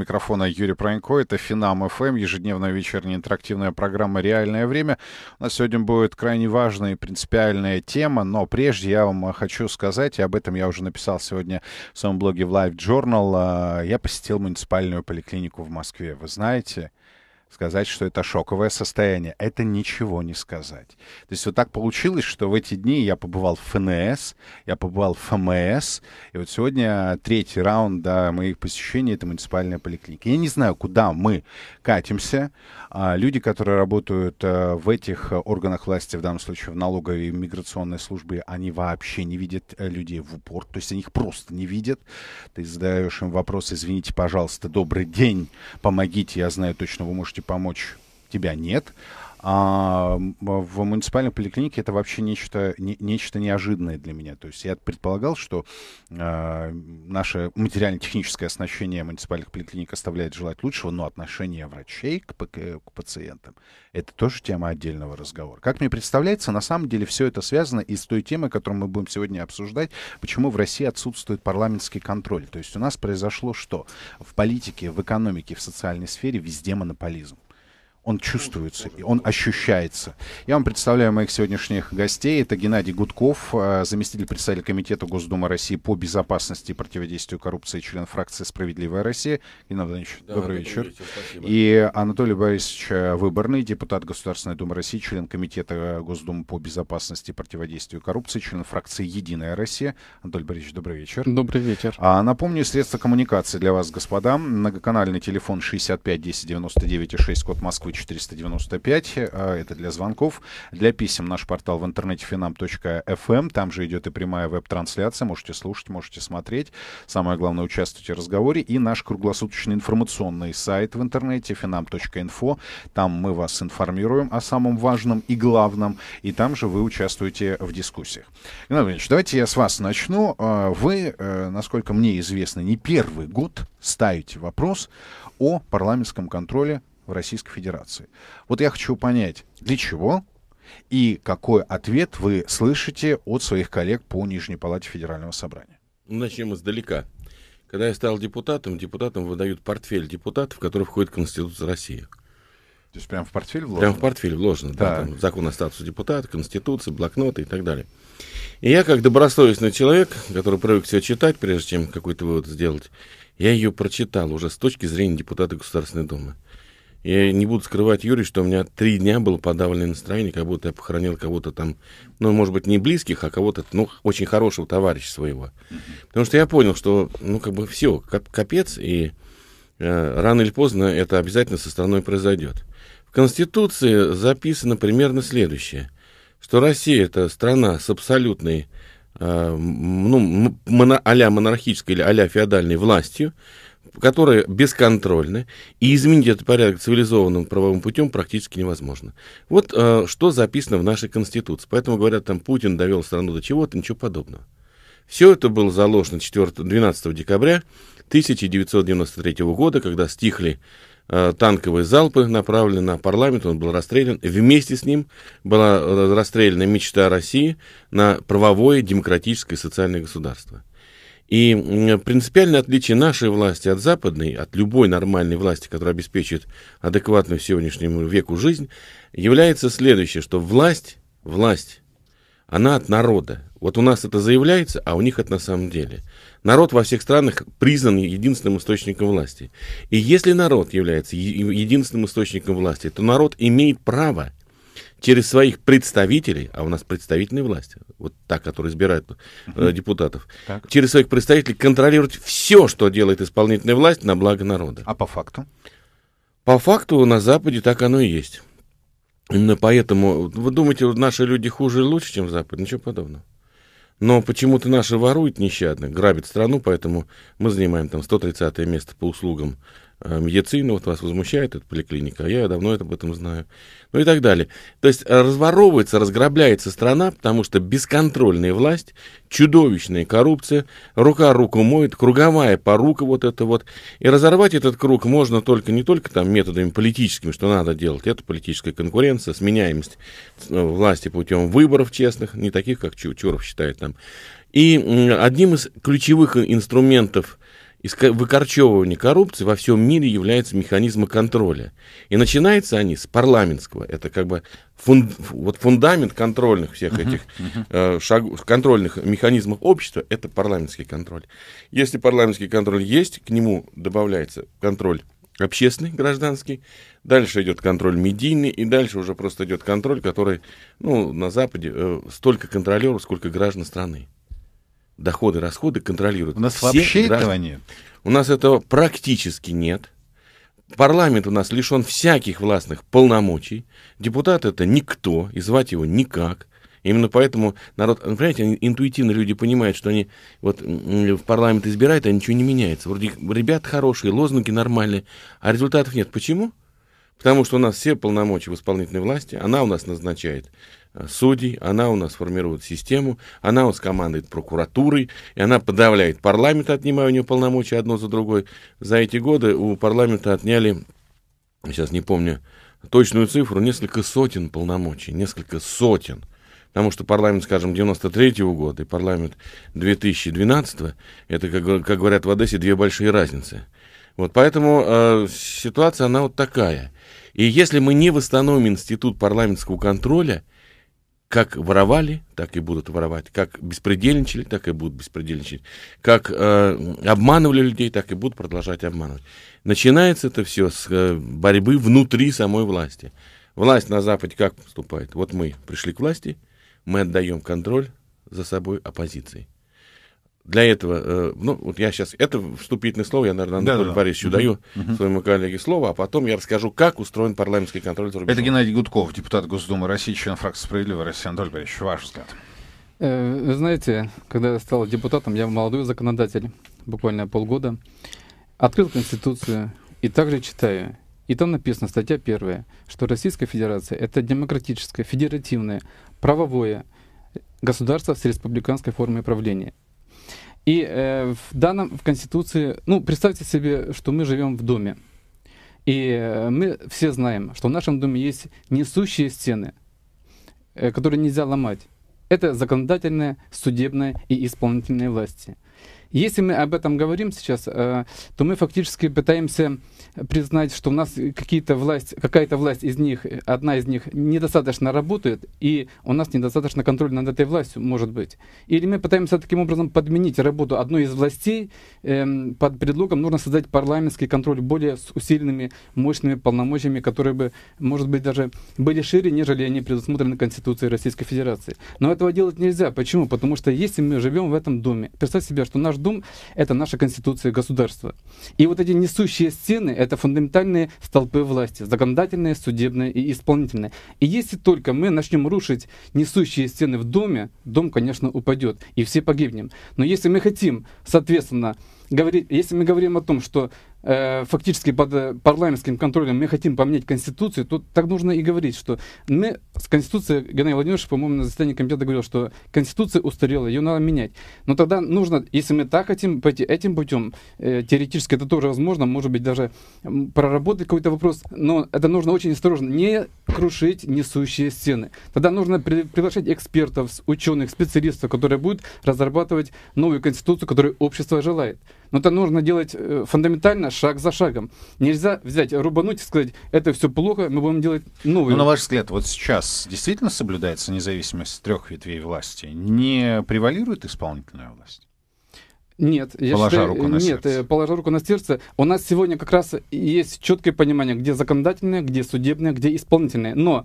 микрофона Юрий Пронько. Это Финам ФМ, ежедневная вечерняя интерактивная программа «Реальное время». У нас сегодня будет крайне важная и принципиальная тема, но прежде я вам хочу сказать, и об этом я уже написал сегодня в своем блоге в Live Journal, а, я посетил муниципальную поликлинику в Москве. Вы знаете, сказать, что это шоковое состояние. Это ничего не сказать. То есть вот так получилось, что в эти дни я побывал в ФНС, я побывал в ФМС, и вот сегодня третий раунд да, моих посещений — это муниципальная поликлиника. Я не знаю, куда мы катимся. А, люди, которые работают э, в этих органах власти, в данном случае в налоговой и миграционной службе, они вообще не видят э, людей в упор, то есть они их просто не видят. Ты задаешь им вопрос, извините, пожалуйста, добрый день, помогите, я знаю точно, вы можете помочь тебя нет, а в муниципальной поликлинике это вообще нечто, не, нечто неожиданное для меня. То есть я предполагал, что э, наше материально-техническое оснащение муниципальных поликлиник оставляет желать лучшего, но отношение врачей к, к, к пациентам — это тоже тема отдельного разговора. Как мне представляется, на самом деле все это связано и с той темой, которую мы будем сегодня обсуждать, почему в России отсутствует парламентский контроль. То есть у нас произошло что? В политике, в экономике, в социальной сфере везде монополизм он чувствуется, и он ощущается. Я вам представляю моих сегодняшних гостей. Это Геннадий Гудков, э, заместитель председателя Комитета Госдумы России по безопасности и противодействию коррупции, член фракции «Справедливая Россия». Геннадий Владимирович, да, добрый вечер. вечер и Анатолий Борисович э, Выборный, депутат Государственной Думы России, член Комитета э, Госдумы по безопасности и противодействию коррупции, член фракции «Единая Россия». Анатолий Борисович, добрый вечер. Добрый вечер. А, напомню, средства коммуникации для вас, господа. Многоканальный телефон 65 10 99 и 6, код Москвы Москвы 495. Э, это для звонков. Для писем наш портал в интернете finam.fm. Эм. Там же идет и прямая веб-трансляция. Можете слушать, можете смотреть. Самое главное, участвуйте в разговоре. И наш круглосуточный информационный сайт в интернете finam.info. Там мы вас информируем о самом важном и главном. И там же вы участвуете в дискуссиях. Геннадий Владимирович, давайте я с вас начну. Э, вы, э, насколько мне известно, не первый год ставите вопрос о парламентском контроле в Российской Федерации. Вот я хочу понять, для чего и какой ответ вы слышите от своих коллег по Нижней Палате Федерального Собрания? Начнем издалека. Когда я стал депутатом, депутатам выдают портфель депутатов, в который входит Конституция России. То есть прямо в портфель вложено? Прямо в портфель вложено, да. да там закон о статусе депутата, Конституция, блокноты и так далее. И я, как добросовестный человек, который привык все читать, прежде чем какой-то вывод сделать, я ее прочитал уже с точки зрения депутата Государственной Думы. Я не буду скрывать, Юрий, что у меня три дня было подавленное настроение, как будто я похоронил кого-то там, ну, может быть, не близких, а кого-то, ну, очень хорошего товарища своего. Потому что я понял, что, ну, как бы все, капец, и э, рано или поздно это обязательно со страной произойдет. В Конституции записано примерно следующее, что Россия — это страна с абсолютной, э, ну, моно, а-ля монархической или а-ля феодальной властью, которые бесконтрольны, и изменить этот порядок цивилизованным правовым путем практически невозможно. Вот э, что записано в нашей Конституции. Поэтому говорят, там Путин довел страну до чего-то, ничего подобного. Все это было заложено 4, 12 декабря 1993 года, когда стихли э, танковые залпы, направленные на парламент, он был расстрелян. Вместе с ним была э, расстреляна мечта России на правовое, демократическое социальное государство. И принципиальное отличие нашей власти от западной, от любой нормальной власти, которая обеспечит адекватную сегодняшнему веку жизнь, является следующее, что власть, власть, она от народа. Вот у нас это заявляется, а у них это на самом деле. Народ во всех странах признан единственным источником власти. И если народ является единственным источником власти, то народ имеет право через своих представителей, а у нас представительная власть, вот та, которая избирает э, депутатов, через своих представителей контролировать все, что делает исполнительная власть на благо народа. А по факту? По факту на Западе так оно и есть. Именно поэтому, вы думаете, наши люди хуже и лучше, чем Запад? Ничего подобного. Но почему-то наши воруют нещадно, грабят страну, поэтому мы занимаем там 130 место по услугам Э, медицина, вот вас возмущает эта поликлиника, а я давно об этом знаю, ну и так далее. То есть э, разворовывается, разграбляется страна, потому что бесконтрольная власть, чудовищная коррупция, рука руку моет, круговая порука вот это вот. И разорвать этот круг можно только не только там методами политическими, что надо делать, это политическая конкуренция, сменяемость э, власти путем выборов честных, не таких, как Чуров считает там. И одним из ключевых инструментов – выкорчевывание коррупции во всем мире являются механизмы контроля. И начинаются они с парламентского. Это как бы фунд, вот фундамент контрольных всех этих uh-huh. Э, шаг, контрольных механизмов общества – это парламентский контроль. Если парламентский контроль есть, к нему добавляется контроль общественный, гражданский, дальше идет контроль медийный, и дальше уже просто идет контроль, который ну, на Западе э, столько контролеров, сколько граждан страны доходы, расходы контролируют. У нас все вообще граждан. этого нет. У нас этого практически нет. Парламент у нас лишен всяких властных полномочий. Депутат это никто, и звать его никак. Именно поэтому народ, ну, понимаете, интуитивно люди понимают, что они вот в парламент избирают, а ничего не меняется. Вроде ребят хорошие, лозунги нормальные, а результатов нет. Почему? Потому что у нас все полномочия в исполнительной власти, она у нас назначает Э, судей, она у нас формирует систему, она у нас командует прокуратурой, и она подавляет парламент, отнимая у нее полномочия одно за другой. За эти годы у парламента отняли, сейчас не помню точную цифру, несколько сотен полномочий, несколько сотен. Потому что парламент, скажем, 93-го года и парламент 2012-го, это, как, как говорят в Одессе, две большие разницы. Вот поэтому э, ситуация, она вот такая. И если мы не восстановим институт парламентского контроля – как воровали, так и будут воровать, как беспредельничали, так и будут беспредельничать, как э, обманывали людей, так и будут продолжать обманывать. Начинается это все с э, борьбы внутри самой власти. Власть на Западе как поступает? Вот мы пришли к власти, мы отдаем контроль за собой оппозиции для этого, э, ну, вот я сейчас, это вступительное слово, я, наверное, Анатолию да, да, Борисовичу да. даю угу. своему коллеге слово, а потом я расскажу, как устроен парламентский контроль за рубежом. Это Геннадий Гудков, депутат Госдумы России, член фракции «Справедливая Россия». Анатолий Борисович, ваш взгляд. Э, вы знаете, когда я стал депутатом, я молодой законодатель, буквально полгода, открыл Конституцию и также читаю. И там написано, статья первая, что Российская Федерация — это демократическое, федеративное, правовое государство с республиканской формой правления. И э, в данном, в Конституции, ну, представьте себе, что мы живем в доме. И э, мы все знаем, что в нашем доме есть несущие стены, э, которые нельзя ломать. Это законодательная, судебная и исполнительная власти – если мы об этом говорим сейчас, э, то мы фактически пытаемся признать, что у нас какие-то власть, какая-то власть из них, одна из них недостаточно работает, и у нас недостаточно контроля над этой властью, может быть. Или мы пытаемся таким образом подменить работу одной из властей эм, под предлогом нужно создать парламентский контроль более с усиленными, мощными полномочиями, которые бы, может быть, даже были шире, нежели они предусмотрены Конституцией Российской Федерации. Но этого делать нельзя. Почему? Потому что если мы живем в этом доме, представьте себе, что наш Госдум — это наша конституция государства. И вот эти несущие стены — это фундаментальные столпы власти, законодательные, судебные и исполнительные. И если только мы начнем рушить несущие стены в доме, дом, конечно, упадет, и все погибнем. Но если мы хотим, соответственно, говорить, если мы говорим о том, что э, фактически под э, парламентским контролем мы хотим поменять Конституцию, то так нужно и говорить, что мы с Конституцией, Геннадий Владимирович, по-моему, на заседании комитета говорил, что Конституция устарела, ее надо менять. Но тогда нужно, если мы так хотим пойти этим путем, э, теоретически это тоже возможно, может быть, даже проработать какой-то вопрос, но это нужно очень осторожно, не крушить несущие стены. Тогда нужно при, приглашать экспертов, ученых, специалистов, которые будут разрабатывать новую Конституцию, которую общество желает. Но это нужно делать э, фундаментально, шаг за шагом. Нельзя взять, рубануть и сказать, это все плохо, мы будем делать новые. Ну на ваш взгляд, вот сейчас действительно соблюдается независимость трех ветвей власти? Не превалирует исполнительная власть? Нет, я положа считаю, руку на нет, сердце. Э, положа руку на сердце. У нас сегодня как раз есть четкое понимание, где законодательное, где судебное, где исполнительное. Но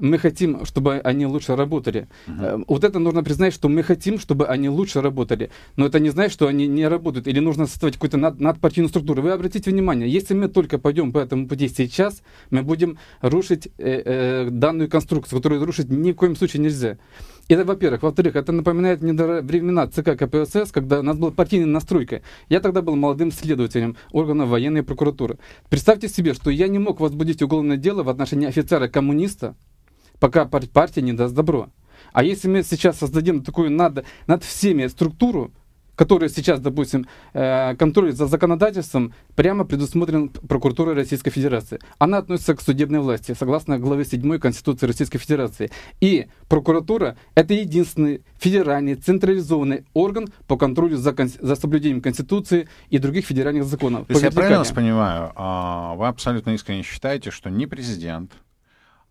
мы хотим, чтобы они лучше работали. Uh-huh. Вот это нужно признать, что мы хотим, чтобы они лучше работали. Но это не значит, что они не работают. Или нужно создавать какую-то над, надпартийную структуру. Вы обратите внимание, если мы только пойдем по этому пути сейчас, мы будем рушить э, э, данную конструкцию, которую рушить ни в коем случае нельзя. Это, во-первых. Во-вторых, это напоминает мне времена ЦК КПСС, когда у нас была партийная настройка. Я тогда был молодым следователем органов военной прокуратуры. Представьте себе, что я не мог возбудить уголовное дело в отношении офицера-коммуниста, пока партия не даст добро. А если мы сейчас создадим такую над, над всеми структуру, которая сейчас, допустим, э, контролит за законодательством, прямо предусмотрена прокуратура Российской Федерации. Она относится к судебной власти, согласно главе 7 Конституции Российской Федерации. И прокуратура – это единственный федеральный централизованный орган по контролю за, за соблюдением Конституции и других федеральных законов. Если я правильно вас понимаю, а, вы абсолютно искренне считаете, что ни президент,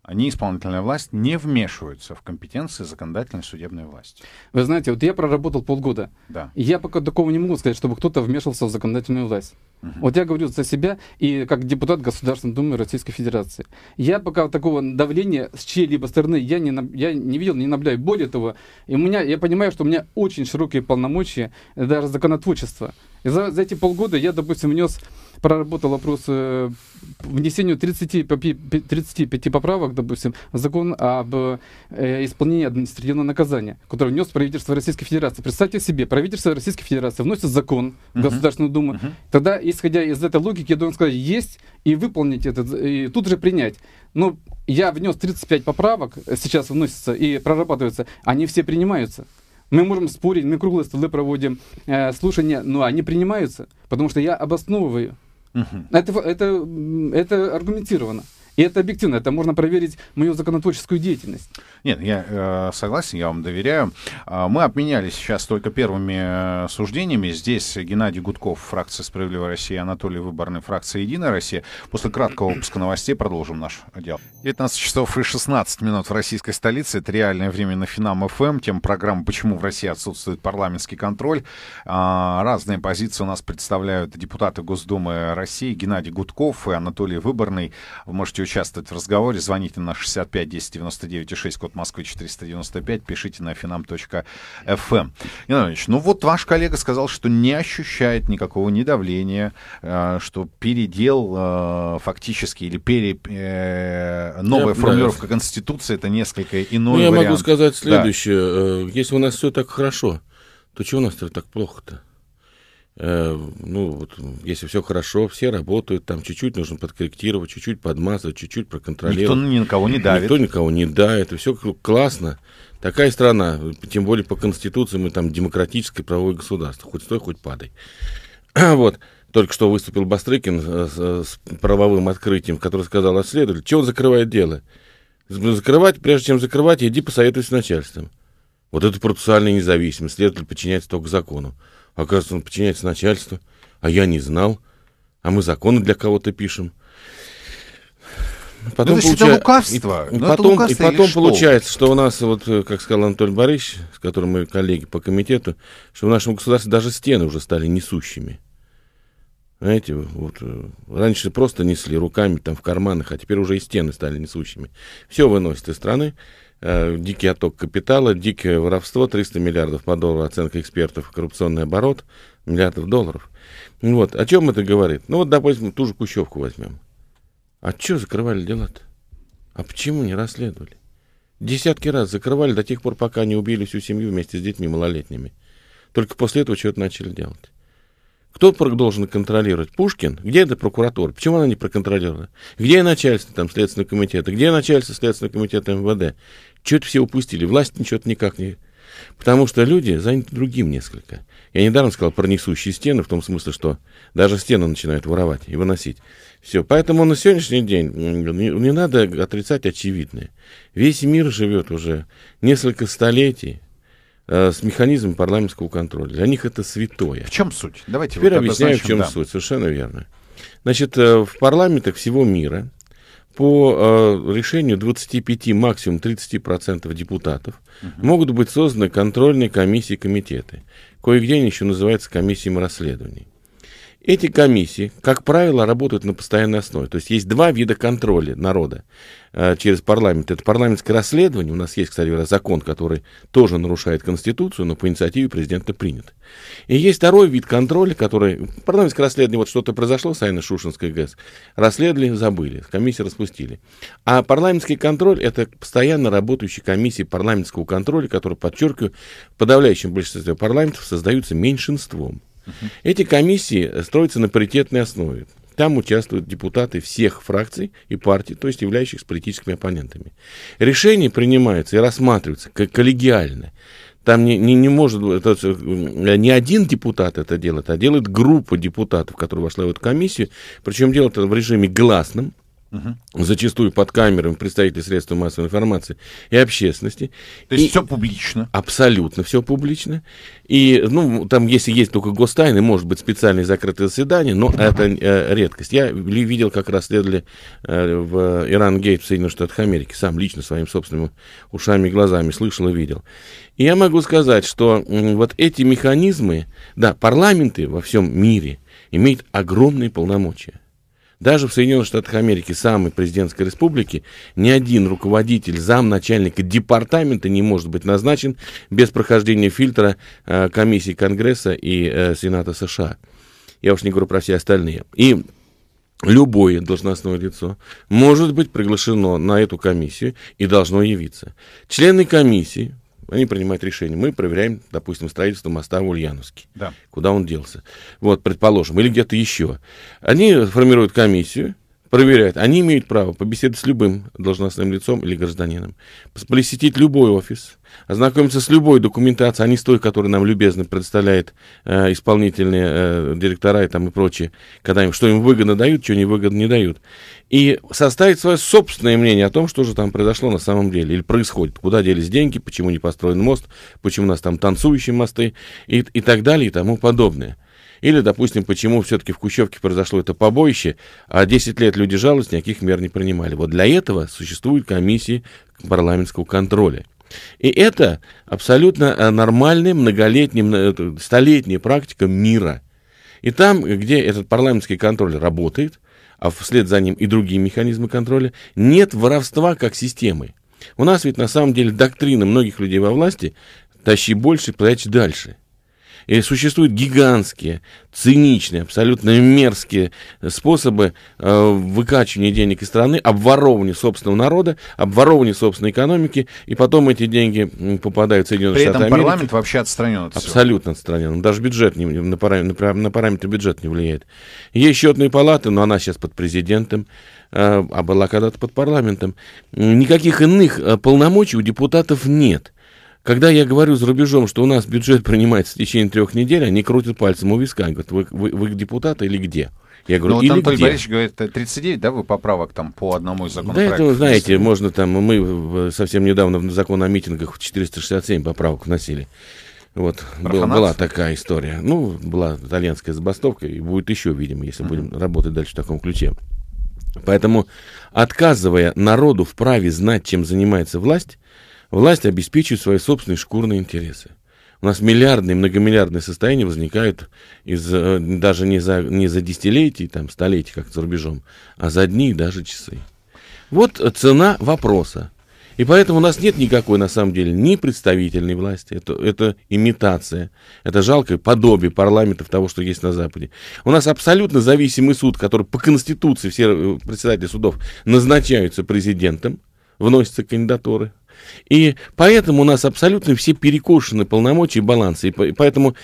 они, исполнительная власть, не вмешиваются в компетенции законодательной и судебной власти. Вы знаете, вот я проработал полгода. Да. я пока такого не могу сказать, чтобы кто-то вмешивался в законодательную власть. Угу. Вот я говорю за себя и как депутат Государственной Думы Российской Федерации. Я пока такого давления с чьей-либо стороны я не, я не видел, не наблюдаю. Более того, и у меня, я понимаю, что у меня очень широкие полномочия, даже законотворчество. И за, за эти полгода я, допустим, внес проработал вопрос э, внесению 30, 35 поправок, допустим, в закон об э, исполнении административного наказания, который внес правительство Российской Федерации. Представьте себе, правительство Российской Федерации вносит закон в Государственную Думу. Тогда, исходя из этой логики, я должен сказать, есть и выполнить этот, и тут же принять. Но я внес 35 поправок, сейчас вносятся и прорабатываются, они все принимаются. Мы можем спорить, мы круглые столы проводим, э, слушания, но они принимаются, потому что я обосновываю. Это, это, это аргументировано. И это объективно, это можно проверить мою законотворческую деятельность. Нет, я э, согласен, я вам доверяю. А, мы обменялись сейчас только первыми э, суждениями. Здесь Геннадий Гудков, фракция «Справедливая Россия», Анатолий Выборный, фракция «Единая Россия». После краткого выпуска новостей продолжим наш отдел. 19 часов и 16 минут в российской столице. Это реальное время на Финам ФМ. Эм. Тем программа «Почему в России отсутствует парламентский контроль». А, разные позиции у нас представляют депутаты Госдумы России Геннадий Гудков и Анатолий Выборный. Вы можете участвовать в разговоре, звоните на 65 10 99 6, код Москвы 495, пишите на finam.fm. Эм. Иванович, ну вот ваш коллега сказал, что не ощущает никакого недавления, э, что передел э, фактически или пере, э, новая я формулировка нравится. Конституции это несколько иной ну, я вариант. могу сказать следующее. Да. Если у нас все так хорошо, то чего у нас так плохо-то? Э, ну, вот, если все хорошо, все работают, там чуть-чуть нужно подкорректировать, чуть-чуть подмазать, чуть-чуть проконтролировать. Никто ни на кого не давит. Никто никого не давит, и все классно. Такая страна, тем более по Конституции мы там демократическое правовое государство, хоть стой, хоть падай. вот. Только что выступил Бастрыкин с, с правовым открытием, который сказал расследователь, что он закрывает дело? Закрывать, прежде чем закрывать, иди посоветуй с начальством. Вот это процессуальная независимость, следователь подчиняется только закону. Оказывается, он подчиняется начальству. А я не знал. А мы законы для кого-то пишем. Ну, потом ну, получа... это лукавство. И, ну, и потом, лукавство и потом что? получается, что у нас, вот, э, как сказал Анатолий Борисович, с которым мы коллеги по комитету, что в нашем государстве даже стены уже стали несущими. Знаете, вот э, раньше просто несли руками там в карманах, а теперь уже и стены стали несущими. Все выносит из страны. Э, дикий отток капитала, дикое воровство, 300 миллиардов по доллару оценка экспертов, коррупционный оборот, миллиардов долларов. Вот, о чем это говорит? Ну вот, допустим, ту же Кущевку возьмем. А что закрывали дела-то? А почему не расследовали? Десятки раз закрывали до тех пор, пока не убили всю семью вместе с детьми малолетними. Только после этого что-то начали делать. Кто должен контролировать? Пушкин? Где это прокуратура? Почему она не проконтролирована? Где начальство там Следственного комитета? Где начальство Следственного комитета МВД? Чего-то все упустили. Власть ничего-то никак не... Потому что люди заняты другим несколько. Я недавно сказал про несущие стены, в том смысле, что даже стены начинают воровать и выносить. Все. Поэтому на сегодняшний день не, не надо отрицать очевидное. Весь мир живет уже несколько столетий Э, с механизмом парламентского контроля. Для них это святое. В чем суть? Давайте Теперь вот объясняю, значим, в чем да. суть. Совершенно верно. Значит, э, в парламентах всего мира по э, решению 25, максимум 30% депутатов угу. могут быть созданы контрольные комиссии комитеты. Кое-где они еще называются комиссиями расследований. Эти комиссии, как правило, работают на постоянной основе. То есть есть два вида контроля народа э, через парламент. Это парламентское расследование. У нас есть, кстати говоря, закон, который тоже нарушает Конституцию, но по инициативе президента принят. И есть второй вид контроля, который... Парламентское расследование, вот что-то произошло с Айной Шушинской ГЭС. Расследовали, забыли, комиссии распустили. А парламентский контроль — это постоянно работающие комиссии парламентского контроля, которые, подчеркиваю, в подавляющем большинстве парламентов создаются меньшинством. Uh-huh. Эти комиссии строятся на паритетной основе. Там участвуют депутаты всех фракций и партий, то есть являющихся политическими оппонентами. Решения принимаются и рассматриваются как коллегиально. Там не, не, не может это, не один депутат это делает, а делает группа депутатов, которые вошла в эту комиссию. Причем делают это в режиме гласном, угу. зачастую под камерами представители средств массовой информации и общественности. То есть и все публично? Абсолютно все публично. И, ну, там, если есть только гостайны, может быть, специальные закрытые заседания, но это э, редкость. Я видел, как расследовали э, в Иран Гейт в Соединенных Штатах Америки, сам лично, своими собственными ушами и глазами слышал и видел. И я могу сказать, что э, вот эти механизмы, да, парламенты во всем мире имеют огромные полномочия даже в Соединенных Штатах Америки, самой президентской республики, ни один руководитель, замначальника департамента не может быть назначен без прохождения фильтра э, комиссии Конгресса и э, Сената США. Я уж не говорю про все остальные. И любое должностное лицо может быть приглашено на эту комиссию и должно явиться. Члены комиссии они принимают решение. Мы проверяем, допустим, строительство моста в Ульяновске. Да. Куда он делся. Вот, предположим. Или где-то еще. Они формируют комиссию, проверяют. Они имеют право побеседовать с любым должностным лицом или гражданином, посетить любой офис, ознакомиться с любой документацией, а не с той, которую нам любезно предоставляет э, исполнительные э, директора и, там, и прочие, когда им, что им выгодно дают, что невыгодно не дают. И составить свое собственное мнение о том, что же там произошло на самом деле или происходит, куда делись деньги, почему не построен мост, почему у нас там танцующие мосты и, и так далее и тому подобное. Или, допустим, почему все-таки в Кущевке произошло это побоище, а 10 лет люди жалуются, никаких мер не принимали. Вот для этого существуют комиссии парламентского контроля. И это абсолютно э, нормальная, многолетняя, э, столетняя практика мира. И там, где этот парламентский контроль работает, а вслед за ним и другие механизмы контроля, нет воровства как системы. У нас ведь на самом деле доктрина многих людей во власти «тащи больше, прячь дальше». И существуют гигантские, циничные, абсолютно мерзкие способы э, выкачивания денег из страны, обворовывания собственного народа, обворовывания собственной экономики, и потом эти деньги попадают в Соединенные При Штаты этом Америки. парламент вообще отстранен от Абсолютно всего. отстранен. даже бюджет не, на, параметры на параметр бюджет не влияет. Есть счетные палаты, но она сейчас под президентом э, а была когда-то под парламентом. Никаких иных э, полномочий у депутатов нет. Когда я говорю за рубежом, что у нас бюджет принимается в течение трех недель, они крутят пальцем у виска. Они говорят, вы, вы, вы депутаты или где? Я говорю, ну, вот или Анатолий где? Борисович говорит, 39, да, вы поправок там по одному из законопроектов? Да, это, вы знаете, можно там, мы совсем недавно в закон о митингах 467 поправок вносили. Вот, был, была такая история. Ну, была итальянская забастовка, и будет еще, видимо, если mm-hmm. будем работать дальше в таком ключе. Поэтому, отказывая народу в праве знать, чем занимается власть, Власть обеспечивает свои собственные шкурные интересы. У нас миллиардные, многомиллиардные состояния возникают из, э, даже не за, не за десятилетия, там, столетия, как за рубежом, а за дни и даже часы. Вот цена вопроса. И поэтому у нас нет никакой, на самом деле, ни представительной власти. Это, это имитация. Это жалкое подобие парламентов того, что есть на Западе. У нас абсолютно зависимый суд, который по Конституции все э, председатели судов назначаются президентом, вносятся кандидатуры и поэтому у нас абсолютно все перекошены полномочия и балансы. И поэтому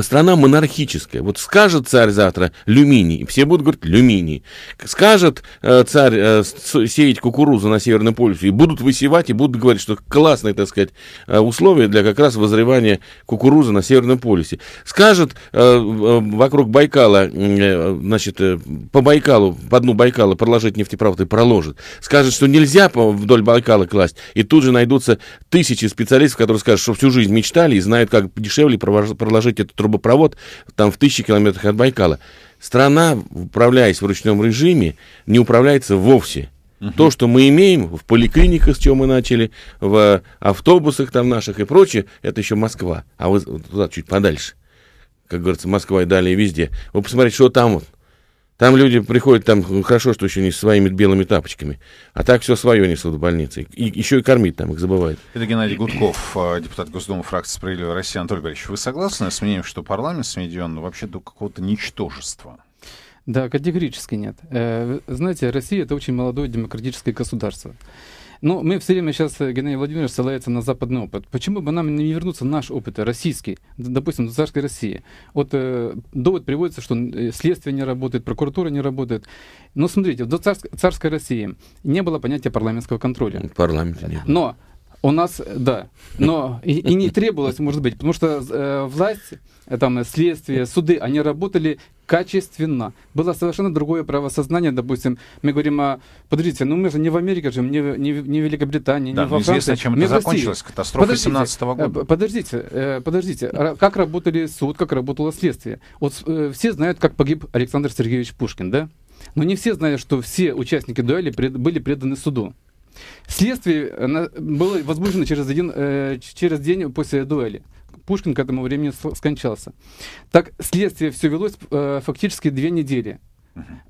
страна монархическая. Вот скажет царь завтра люминий, все будут говорить люминий. Скажет э, царь э, сеять кукурузу на Северном полюсе, и будут высевать, и будут говорить, что классные, так сказать, э, условия для как раз возревания кукурузы на Северном полюсе. Скажет э, э, вокруг Байкала, э, значит, э, по Байкалу, по дну Байкала проложить нефтепровод и проложит. Скажет, что нельзя вдоль Байкала класть, и тут же же найдутся тысячи специалистов, которые скажут, что всю жизнь мечтали и знают, как дешевле проложить этот трубопровод там в тысячи километрах от Байкала. Страна, управляясь в ручном режиме, не управляется вовсе. Угу. То, что мы имеем в поликлиниках, с чего мы начали, в э, автобусах там наших и прочее, это еще Москва. А вы туда чуть подальше. Как говорится, Москва и далее везде. Вы посмотрите, что там вот там люди приходят, там хорошо, что еще не со своими белыми тапочками. А так все свое несут в больнице. И еще и кормить там их забывают. Это Геннадий Гудков, а, депутат Госдумы фракции «Справедливая Россия». Анатолий Борисович, вы согласны с мнением, что парламент сведен вообще до какого-то ничтожества? Да, категорически нет. Э, знаете, Россия — это очень молодое демократическое государство. Но ну, мы все время сейчас, э, Геннадий Владимирович, ссылается на западный опыт. Почему бы нам не вернуться наш опыт, э, российский, допустим, царской России? Вот э, довод приводится, что э, следствие не работает, прокуратура не работает. Но смотрите, в царской, царской России не было понятия парламентского контроля. Парламент не было. Но у нас, да, но и, и не требовалось, может быть, потому что э, власть, там, следствие, суды, они работали качественно. Было совершенно другое правосознание, допустим. Мы говорим, о, подождите, ну мы же не в Америке же, не, не, не в Великобритании, да, не во Франции. Известно, чем это закончилось, катастрофа 17 -го э, года. Подождите, э, подождите, как работали суд, как работало следствие. Вот э, все знают, как погиб Александр Сергеевич Пушкин, да? Но не все знают, что все участники дуэли пред, были преданы суду. Следствие было возбуждено через, один, через день после дуэли. Пушкин к этому времени скончался. Так следствие все велось э, фактически две недели.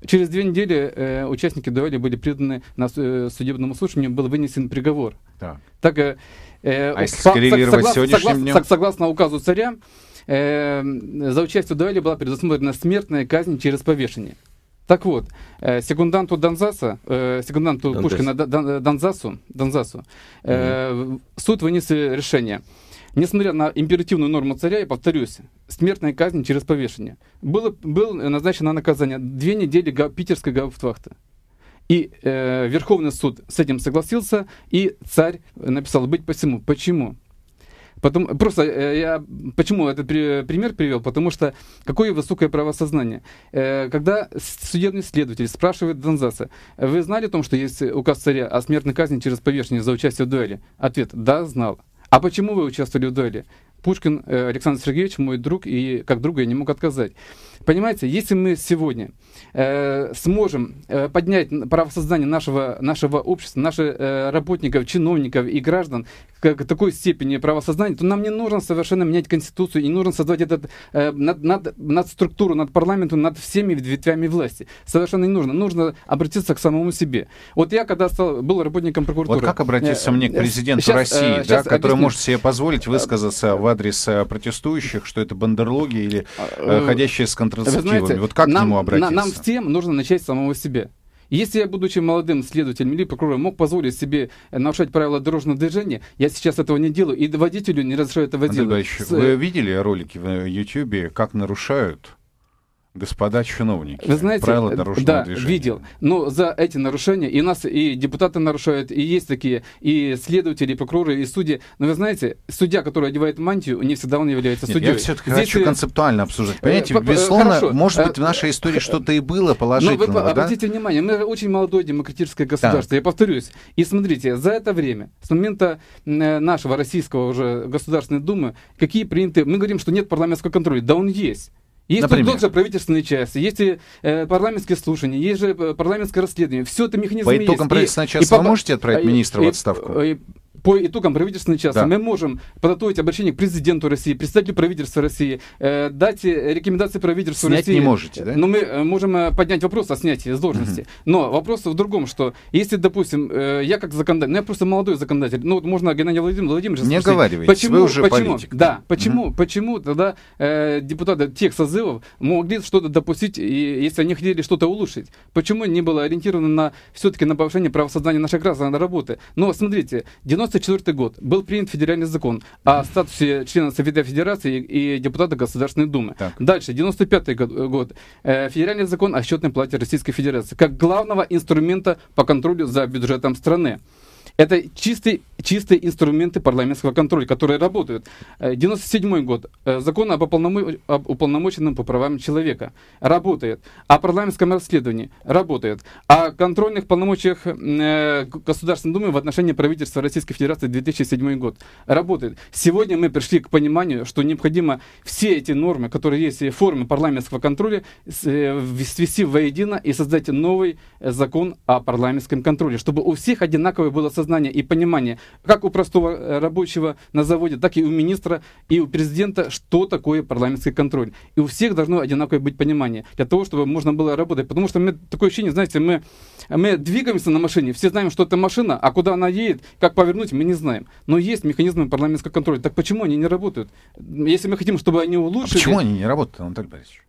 Через две недели э, участники дуэли были преданы на э, судебному слушанию, был вынесен приговор. Да. Так, э, э, а если скоррелировать соглас, сегодняшним соглас, днем? Согласно указу царя, э, за участие в дуэли была предусмотрена смертная казнь через повешение. Так вот, э, секунданту Донзаса, э, секунданту Донтес. Пушкина Донзасу, Донзасу э, угу. суд вынес решение – Несмотря на императивную норму царя, я повторюсь, смертная казнь через повешение. Было, было назначено наказание две недели га- питерской гауптвахты. И э, Верховный суд с этим согласился, и царь написал «быть посему». Почему? Потом, просто э, я почему этот пример привел? Потому что какое высокое правосознание. Э, когда судебный следователь спрашивает Донзаса, вы знали о том, что есть указ царя о смертной казни через повешение за участие в дуэли? Ответ – да, знал. А почему вы участвовали в дуэли? Пушкин э, Александр Сергеевич мой друг, и как друга я не мог отказать. Понимаете, если мы сегодня э, сможем э, поднять правосознание нашего, нашего общества, наших э, работников, чиновников и граждан к, к такой степени правосознания, то нам не нужно совершенно менять Конституцию, не нужно создавать этот, э, над, над, над структуру, над парламентом, над всеми ветвями власти. Совершенно не нужно. Нужно обратиться к самому себе. Вот я, когда стал, был работником прокуратуры... Вот как обратиться э, мне к э, президенту сейчас, э, России, э, да, который объясню. может себе позволить высказаться в адрес э, протестующих, что это бандерлоги или а, э, э, ходящие с контрацептивами. вот как нам, к нему обратиться? На, нам всем нужно начать с самого себя. Если я, будучи молодым следователем или прокурором, мог позволить себе нарушать правила дорожного движения, я сейчас этого не делаю, и водителю не разрешаю этого делать. С... Вы видели ролики в YouTube, как нарушают Господа чиновники, Вы знаете, правила э, дорожного да, движения. видел. Но за эти нарушения и нас, и депутаты нарушают, и есть такие, и следователи, и прокуроры, и судьи. Но вы знаете, судья, который одевает мантию, не всегда он является Нет, судьей. Я все-таки Здесь... хочу концептуально обсуждать. Понимаете, э, безусловно, хорошо. может быть, э, в нашей истории э, что-то и было положительного. Но вы да? обратите внимание, мы очень молодое демократическое государство, да. я повторюсь. И смотрите, за это время, с момента нашего российского уже Государственной Думы, какие приняты... Мы говорим, что нет парламентского контроля. Да он есть. Есть Например? тот же правительственной части, есть и э, парламентские слушания, есть же э, парламентское расследование. Все это механизмы По итогам есть. правительственной части и, вы по... можете отправить министра и, в отставку? И, и, по итогам правительственного часа да. мы можем подготовить обращение к президенту России, представителю правительства России, э, дать э, рекомендации правительству снять России. не можете, да? Но мы э, можем э, поднять вопрос о снятии с должности. Угу. Но вопрос в другом, что если, допустим, э, я как законодатель, ну я просто молодой законодатель, ну вот можно Геннадий Владимир, Владимирович Не оговаривайтесь, почему, вы уже почему, политик. Да, почему, угу. почему тогда э, депутаты тех созывов могли что-то допустить, и, если они хотели что-то улучшить? Почему не было ориентировано на все-таки на повышение правосознания наших граждан на работы? Но смотрите, 90 1994 год был принят федеральный закон о статусе члена Совета Федерации и депутата Государственной Думы. Так. Дальше, 1995 год, э, э, федеральный закон о счетной плате Российской Федерации как главного инструмента по контролю за бюджетом страны. Это чистый чистые инструменты парламентского контроля, которые работают. 97 э, год. Э, закон об, уполномо... об уполномоченном по правам человека работает. О парламентском расследовании работает. О контрольных полномочиях э, Государственной Думы в отношении правительства Российской Федерации 2007 год работает. Сегодня мы пришли к пониманию, что необходимо все эти нормы, которые есть, и формы парламентского контроля, свести воедино и создать новый закон о парламентском контроле, чтобы у всех одинаковое было сознание и понимание, как у простого э, рабочего на заводе, так и у министра и у президента, что такое парламентский контроль. И у всех должно одинаковое быть понимание для того, чтобы можно было работать. Потому что мы, такое ощущение, знаете, мы, мы двигаемся на машине, все знаем, что это машина, а куда она едет, как повернуть, мы не знаем. Но есть механизмы парламентского контроля. Так почему они не работают? Если мы хотим, чтобы они улучшили... А почему они не работают, Анатолий Борисович?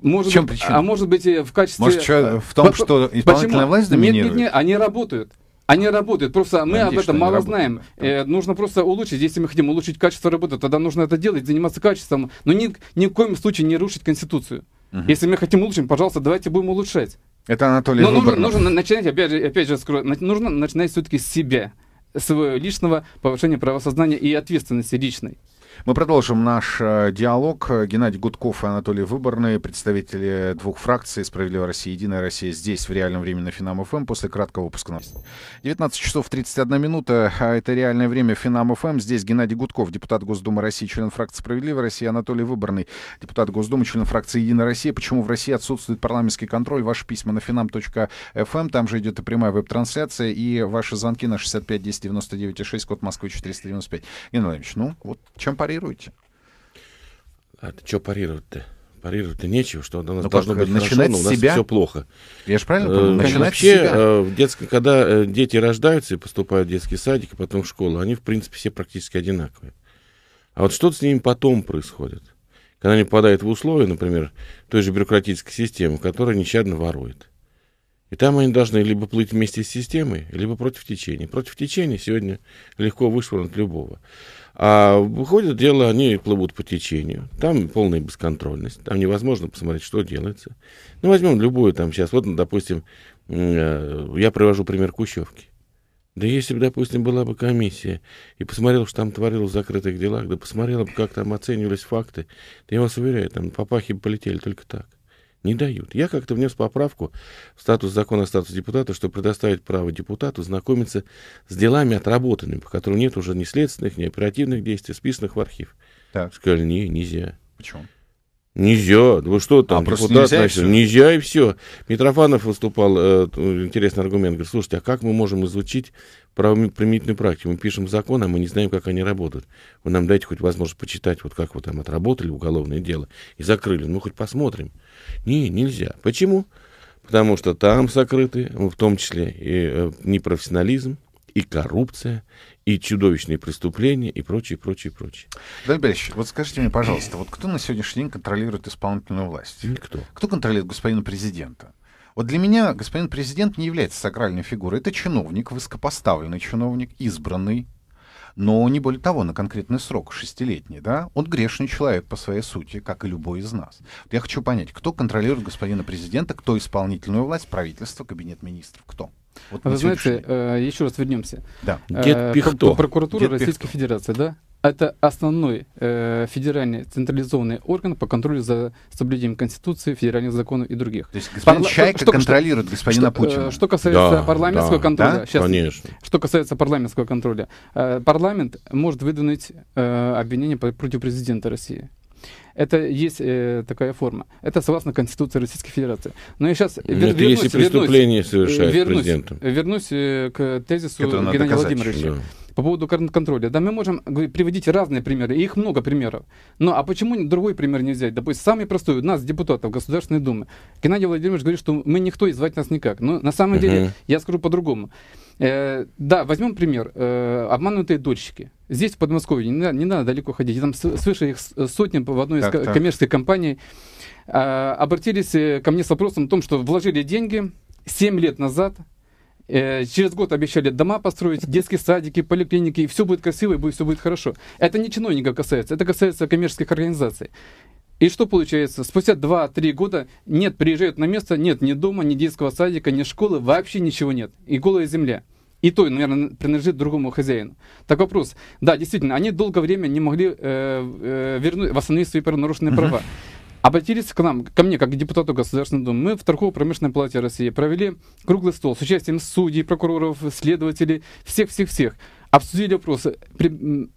Может в чем быть, причина? А может быть э, в качестве... Может, что, в том, что исполнительная Почему? власть доминирует? Нет, нет, нет, они работают. Они работают, просто мы Надеюсь, об этом мало знаем. Э, нужно просто улучшить, если мы хотим улучшить качество работы, тогда нужно это делать, заниматься качеством, но ни, ни в коем случае не рушить Конституцию. Угу. Если мы хотим улучшить, пожалуйста, давайте будем улучшать. Это Анатолий Но нужно, нужно начинать, опять же, опять же скажу, нужно начинать все-таки с себя, своего личного повышения правосознания и ответственности личной. Мы продолжим наш э, диалог. Геннадий Гудков и Анатолий Выборный, представители двух фракций «Справедливая Россия» и «Единая Россия» здесь в реальном времени на Финам ФМ после краткого выпуска новостей. 19 часов 31 минута. А, это реальное время Финам ФМ. Здесь Геннадий Гудков, депутат Госдумы России, член фракции «Справедливая Россия», Анатолий Выборный, депутат Госдумы, член фракции «Единая Россия». Почему в России отсутствует парламентский контроль? Ваши письма на finam.fm. Там же идет и прямая веб-трансляция, и ваши звонки на 65 10 99 6, код Москвы 495. Геннадий Ильич, ну вот чем парень парируете. А ты что парировать-то? Парировать-то нечего, что у нас ну, должно быть начинать хорошо, но у нас себя? все плохо. Я же правильно э, понимаю? Ну, начинать Вообще, себя. Э, в детском, когда э, дети рождаются и поступают в детский садик, и потом в школу, они, в принципе, все практически одинаковые. А вот что с ними потом происходит? Когда они попадают в условия, например, той же бюрократической системы, которая нещадно ворует. И там они должны либо плыть вместе с системой, либо против течения. Против течения сегодня легко вышвырнуть любого. А выходит дело, они плывут по течению. Там полная бесконтрольность. Там невозможно посмотреть, что делается. Ну, возьмем любую там сейчас. Вот, допустим, э, я привожу пример Кущевки. Да если бы, допустим, была бы комиссия и посмотрела, что там творилось в закрытых делах, да посмотрела бы, как там оценивались факты, да я вас уверяю, там папахи полетели только так не дают. Я как-то внес поправку в статус закона статусе депутата, чтобы предоставить право депутату знакомиться с делами отработанными, по которым нет уже ни следственных, ни оперативных действий, списанных в архив. Так. Сказали, не, нельзя. Почему? Нельзя. Да вы что там, а депутат нельзя, начал? И нельзя и все. Митрофанов выступал, э, интересный аргумент, говорит, слушайте, а как мы можем изучить правоприменительную практику? Мы пишем закон, а мы не знаем, как они работают. Вы нам дайте хоть возможность почитать, вот как вы там отработали уголовное дело и закрыли. Ну, хоть посмотрим. Не, нельзя. Почему? Потому что там сокрыты, в том числе и э, непрофессионализм, и коррупция, и чудовищные преступления и прочее, прочее, прочее. Дмитрий вот скажите мне, пожалуйста, вот кто на сегодняшний день контролирует исполнительную власть? Никто. Кто контролирует господина президента? Вот для меня господин президент не является сакральной фигурой. Это чиновник, высокопоставленный чиновник, избранный, но не более того, на конкретный срок, шестилетний, да, он грешный человек по своей сути, как и любой из нас. Я хочу понять, кто контролирует господина президента, кто исполнительную власть, правительство, кабинет министров, кто? Вот а Вы знаете, день. Э, еще раз вернемся. Да. Дед Прокуратура Дед Российской Федерации, да? Это основной э, федеральный централизованный орган по контролю за соблюдением Конституции, федеральных законов и других. То есть господин Парла... Чайка что, контролирует что, господина что, э, Путина. что касается да, парламентского да, контроля, да? Сейчас, конечно. Что касается парламентского контроля, э, парламент может выдвинуть э, обвинение против президента России. Это есть э, такая форма. Это согласно Конституции Российской Федерации. Но ну я сейчас Но вер- вернусь, если преступление вернусь, э, совершает вернусь, президентом. Вернусь э, к тезису Геннадия доказать. Владимировича. Да. По поводу контроля. Да, мы можем приводить разные примеры, и их много примеров. Но а почему другой пример не взять? Допустим, самый простой, у нас, депутатов Государственной Думы. Геннадий Владимирович говорит, что мы никто и звать нас никак. Но на самом uh-huh. деле, я скажу по-другому. Э, да, возьмем пример. Э, обманутые дольщики. Здесь, в Подмосковье, не, не надо далеко ходить. Я Там свыше их сотни в одной из так, коммерческих компаний. А, обратились э, ко мне с вопросом о том, что вложили деньги 7 лет назад, э, Через год обещали дома построить, детские садики, поликлиники, и все будет красиво, и будет все будет хорошо. Это не чиновника касается, это касается коммерческих организаций. И что получается? Спустя 2-3 года нет, приезжают на место, нет ни дома, ни детского садика, ни школы, вообще ничего нет. И голая земля и то, наверное, принадлежит другому хозяину. Так вопрос. Да, действительно, они долгое время не могли э, э вернуть, восстановить свои правонарушенные права. Обратились к нам, ко мне, как к депутату Государственной Думы. Мы в Торгово-промышленной палате России провели круглый стол с участием судей, прокуроров, следователей, всех-всех-всех. Обсудили вопросы, при,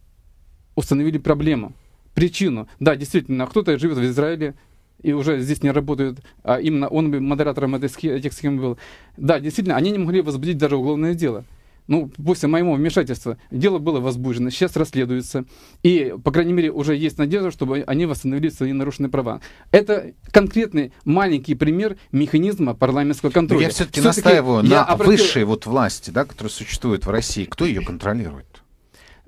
установили проблему, причину. Да, действительно, кто-то живет в Израиле, и уже здесь не работают, а именно он модератором этих схем был. Да, действительно, они не могли возбудить даже уголовное дело ну, после моего вмешательства, дело было возбуждено, сейчас расследуется. И, по крайней мере, уже есть надежда, чтобы они восстановили свои нарушенные права. Это конкретный маленький пример механизма парламентского контроля. Но я все-таки настаиваю на обратил... высшей вот власти, да, которая существует в России. Кто ее контролирует?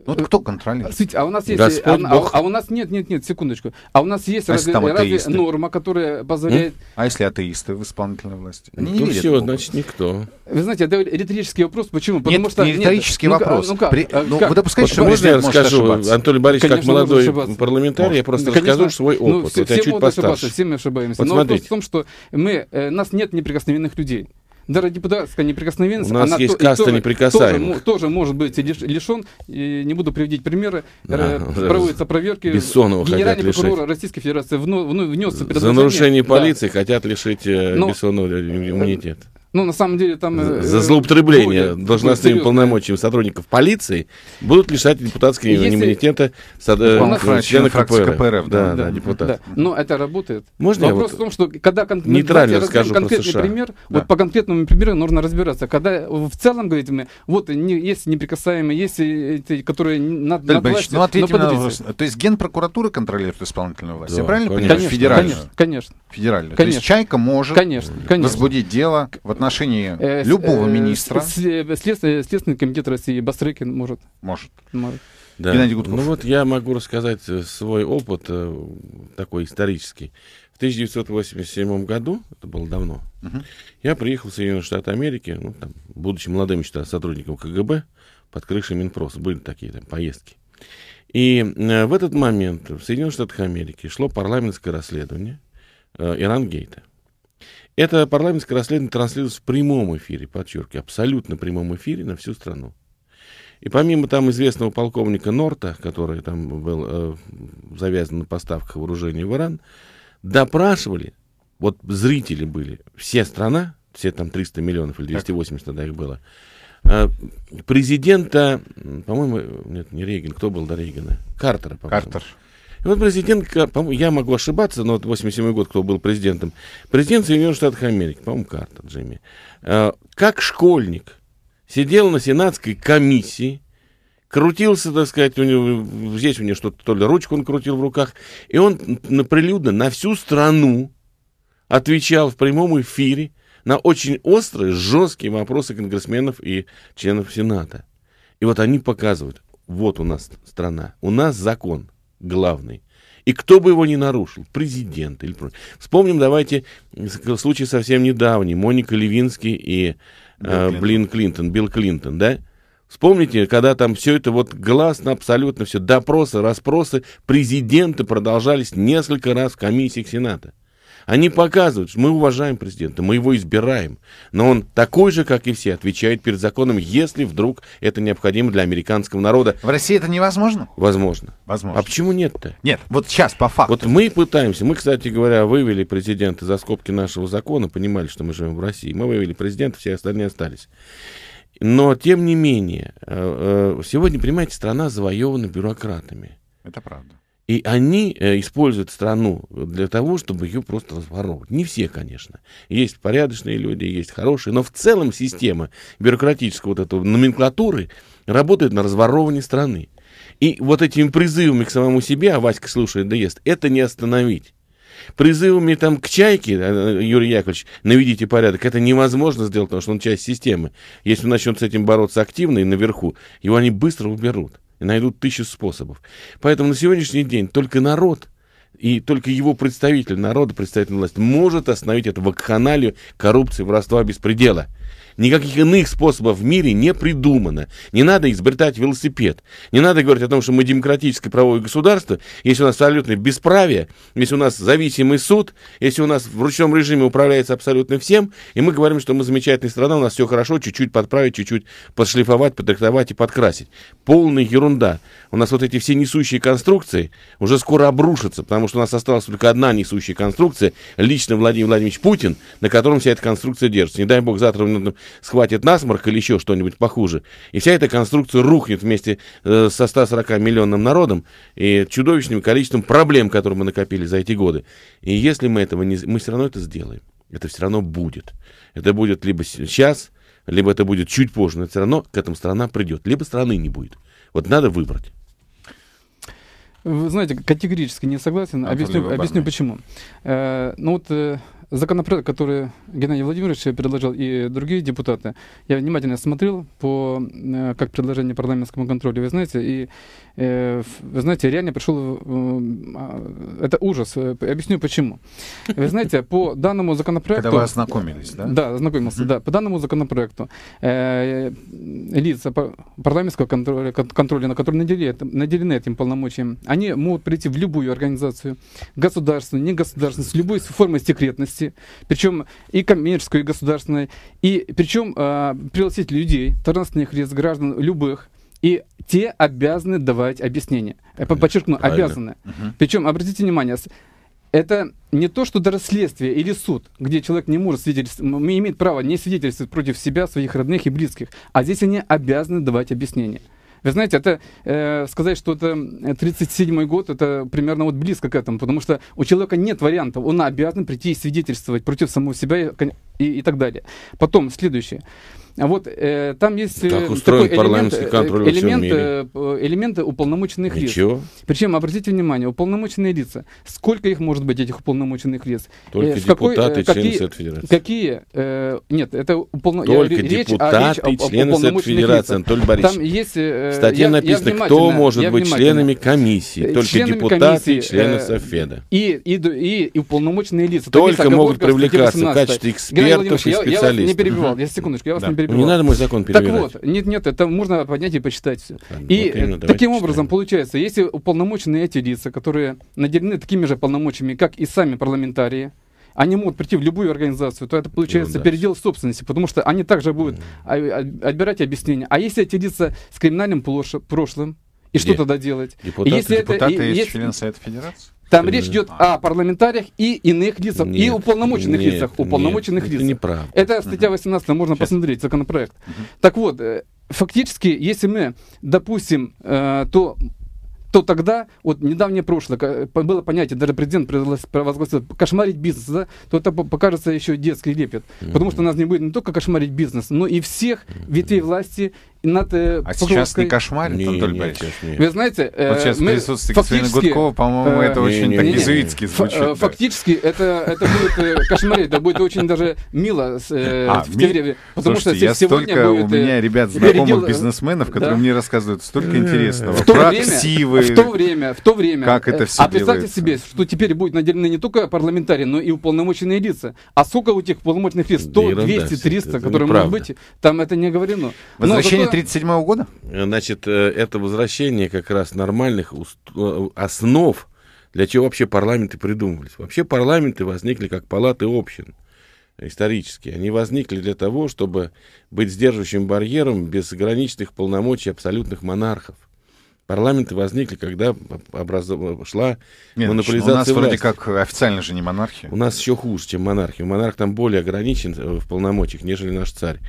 Вот ну, кто контролирует? Смотрите, а у нас есть... Господь а, Бог. А, а у нас... Нет, нет, нет, секундочку. А у нас есть а разве, разве норма, которая позволяет... А если атеисты в исполнительной власти? Они ну, не верят. все, Богу. значит, никто. Вы знаете, это риторический вопрос. Почему? Потому нет, что... не риторический нет, вопрос. А ну, как, При... как? вы допускаете, вот, что можно я расскажу? Антон Борисович, конечно, молодой парламентарий, я просто конечно, расскажу свой ну, опыт. Ну, все, вот все я чуть постарше. Все мы ошибаемся. Вот Но смотрите. вопрос в том, что мы, э, нас нет неприкосновенных людей даже депутатская неприкосновенность... У нас она есть то, каста тоже, неприкасаемых. Тоже, тоже может быть лишен, и не буду приводить примеры, а, проводятся проверки. Бессонова Генеральный прокурор Российской Федерации вну, внес... За нарушение полиции да. хотят лишить э, Но, Бессонова э, иммунитет. Ну, на самом деле там... За, э, злоупотребление будет, должностными будет полномочиями сотрудников полиции будут лишать депутатские ну, Если... иммунитета сад... Э, членов КПРФ. КПРФ. Да, да, да, депутат. Да. Но это работает. Можно Вопрос вот в том, что когда кон... нейтрально скажу конкретный США. пример, да. вот по конкретному примеру нужно разбираться. Когда в целом говорите мне, вот не, есть неприкасаемые, есть эти, которые над, на над Борисович, ну, ответьте на вопрос. То есть генпрокуратура контролирует исполнительную власть, да, я правильно конечно. понимаю? Федеральную. Конечно, конечно. Федеральную. Конечно. То есть Чайка может возбудить дело вот отношении э, э, любого министра. Э, следственный, комитет России Бастрыкин может. Может. Да. Геннадий Гудков. Ну вот я могу рассказать свой опыт, такой исторический. В 1987 году, это было давно, угу. я приехал в Соединенные Штаты Америки, ну, там, будучи молодым еще сотрудником КГБ, под крышей Минпрос Были такие там поездки. И в этот момент в Соединенных Штатах Америки шло парламентское расследование э, Ирангейта. Гейта. Это парламентское расследование транслировалось в прямом эфире, подчеркиваю, абсолютно прямом эфире на всю страну. И помимо там известного полковника Норта, который там был э, завязан на поставках вооружений в Иран, допрашивали, вот зрители были, все страна, все там 300 миллионов или 280 тогда их было, э, президента, по-моему, нет, не Рейган, кто был до Рейгана? Картера, по-моему. Картер. И вот президент, я могу ошибаться, но вот 87 год, кто был президентом, президент Соединенных Штатов Америки, по-моему, Картер Джимми, э, как школьник сидел на сенатской комиссии, крутился, так сказать, у него, здесь у него что-то, то ли ручку он крутил в руках, и он прилюдно на всю страну отвечал в прямом эфире на очень острые, жесткие вопросы конгрессменов и членов Сената. И вот они показывают, вот у нас страна, у нас закон – главный. И кто бы его ни нарушил, президент или прочее. Вспомним, давайте, случай совсем недавний. Моника Левинский и э, Билл э, Блин Клинтон, Билл Клинтон, да? Вспомните, когда там все это вот гласно, абсолютно все, допросы, расспросы президента продолжались несколько раз в комиссиях Сената. Они показывают, что мы уважаем президента, мы его избираем, но он такой же, как и все, отвечает перед законом, если вдруг это необходимо для американского народа. В России это невозможно? Возможно. Возможно. А почему нет-то? Нет, вот сейчас по факту. Вот мы пытаемся, мы, кстати говоря, вывели президента за скобки нашего закона, понимали, что мы живем в России, мы вывели президента, все остальные остались. Но, тем не менее, э, э, сегодня, понимаете, страна завоевана бюрократами. Это правда. И они э, используют страну для того, чтобы ее просто разворовывать. Не все, конечно. Есть порядочные люди, есть хорошие, но в целом система бюрократического вот этого номенклатуры работает на разворовывании страны. И вот этими призывами к самому себе, а Васька слушает, да ест, это не остановить. Призывами там к чайке, э, Юрий Яковлевич, наведите порядок, это невозможно сделать, потому что он часть системы. Если он начнет с этим бороться активно и наверху, его они быстро уберут и найдут тысячи способов. Поэтому на сегодняшний день только народ и только его представитель народа, представитель власти, может остановить эту вакханалию коррупции, воровства, беспредела – Никаких иных способов в мире не придумано. Не надо изобретать велосипед. Не надо говорить о том, что мы демократическое правовое государство, если у нас абсолютное бесправие, если у нас зависимый суд, если у нас в ручном режиме управляется абсолютно всем, и мы говорим, что мы замечательная страна, у нас все хорошо, чуть-чуть подправить, чуть-чуть подшлифовать, подрихтовать и подкрасить. Полная ерунда. У нас вот эти все несущие конструкции уже скоро обрушатся, потому что у нас осталась только одна несущая конструкция, лично Владимир Владимирович Путин, на котором вся эта конструкция держится. Не дай бог завтра схватит насморк или еще что-нибудь похуже, и вся эта конструкция рухнет вместе э, со 140 миллионным народом и чудовищным количеством проблем, которые мы накопили за эти годы. И если мы этого не... Мы все равно это сделаем. Это все равно будет. Это будет либо сейчас, либо это будет чуть позже, но все равно к этому страна придет, либо страны не будет. Вот надо выбрать. Вы знаете, категорически не согласен. объясню, объясню почему. Э, ну вот э, Законопроект, который Геннадий Владимирович предложил и другие депутаты, я внимательно смотрел по э, как предложение парламентскому контролю, вы знаете, и э, вы знаете, реально пришел а, это ужас. Э, объясню почему. Вы знаете, по данному законопроекту... Когда вы ознакомились, да? Да, ознакомился, да. По данному законопроекту лица парламентского контроля, контроля на которые наделены, наделены этим полномочием, они могут прийти в любую организацию, государственную, негосударственную, с любой формой секретности, области, причем и коммерческой, и государственной, и причем э, а, пригласить людей, торжественных лиц, граждан любых, и те обязаны давать объяснения. Подчеркну, Правильно. обязаны. Угу. Причем, обратите внимание, это не то, что даже следствие или суд, где человек не может свидетельствовать, имеет права не свидетельствовать против себя, своих родных и близких, а здесь они обязаны давать объяснение. Вы знаете, это э, сказать, что это 37-й год, это примерно вот близко к этому, потому что у человека нет вариантов, он обязан прийти и свидетельствовать против самого себя и, и, и так далее. Потом, следующее. А вот э, там есть э, устроен такой парламентский э, элемент, контроль элемент, мире. Э, элемент уполномоченных Ничего. лиц. Причем, обратите внимание, уполномоченные лица. Сколько их может быть, этих уполномоченных лиц? Только э, в какой, депутаты, какой, э, члены Федерации. Какие? Э, нет, это уполно... Только я, депутаты, а, речь о, о, члены Федерации, лиц. Анатолий Борисович. Там есть, э, в статье я, написано, я кто может быть членами комиссии. Э, Только членами депутаты комиссии, и члены Совфеда. И, и, и, и уполномоченные лица. Только могут привлекаться в качестве экспертов и специалистов. Я вас не перебивал, я секундочку, я вас не перебивал не надо мой закон перевирать. Так вот, нет, нет, это можно поднять и почитать все. и вот таким образом читаем. получается, если уполномоченные эти лица, которые наделены такими же полномочиями, как и сами парламентарии, они могут прийти в любую организацию, то это получается ну, да. передел собственности, потому что они также будут mm. отбирать объяснения. А если эти лица с криминальным прошлым, и Где? что тогда делать? Депутаты, и если депутаты это, и, есть если... член Совета Федерации? Там э, речь идет а. о парламентариях и иных лицах, нет, и уполномоченных нет, лицах. Уполномоченных нет, лицах. Это неправда. Это статья 18, можно Сейчас. посмотреть, законопроект. Угу. Так вот, э, фактически, если мы допустим, э, то то тогда, вот недавнее прошлое, было понятие, даже президент провозгласил, кошмарить бизнес, да, то это покажется еще детский лепет. Mm-hmm. Потому что у нас не будет не только кошмарить бизнес, но и всех ветвей власти, надо... Э, а сейчас не кошмарит, не, Анатолий Борисович? Нет. Вы знаете... Э, вот сейчас мы... присутствие фактически... Гудкова, по-моему, э, это не, очень не, так иезуитски звучит. Ф- да. Фактически это, это будет э, кошмарить, это будет очень даже мило э, а, в ми... те время. Потому Слушайте, что я сегодня столько, будет, у э, меня ребят знакомых передел... бизнесменов, которые да? мне рассказывают столько э, интересного. В то Про время, активы. В то время, в то время. Как это все А представьте себе, что теперь будет наделены не только парламентарии, но и уполномоченные лица. А сколько у тех уполномоченных лиц? 100, 200, 300, которые, могут быть, там это не говорено. Возвращение 37 года? Э, значит, э, это возвращение как раз нормальных э, основ, для чего вообще парламенты придумывались. Вообще парламенты возникли как палаты общин исторически. Они возникли для того, чтобы быть сдерживающим барьером безграничных полномочий абсолютных монархов. Парламенты возникли, когда образов... шла Нет, ну, монополизация У нас власти. вроде как официально же не монархия. У нас еще хуже, чем монархия. Монарх там более ограничен в полномочиях, нежели наш царь.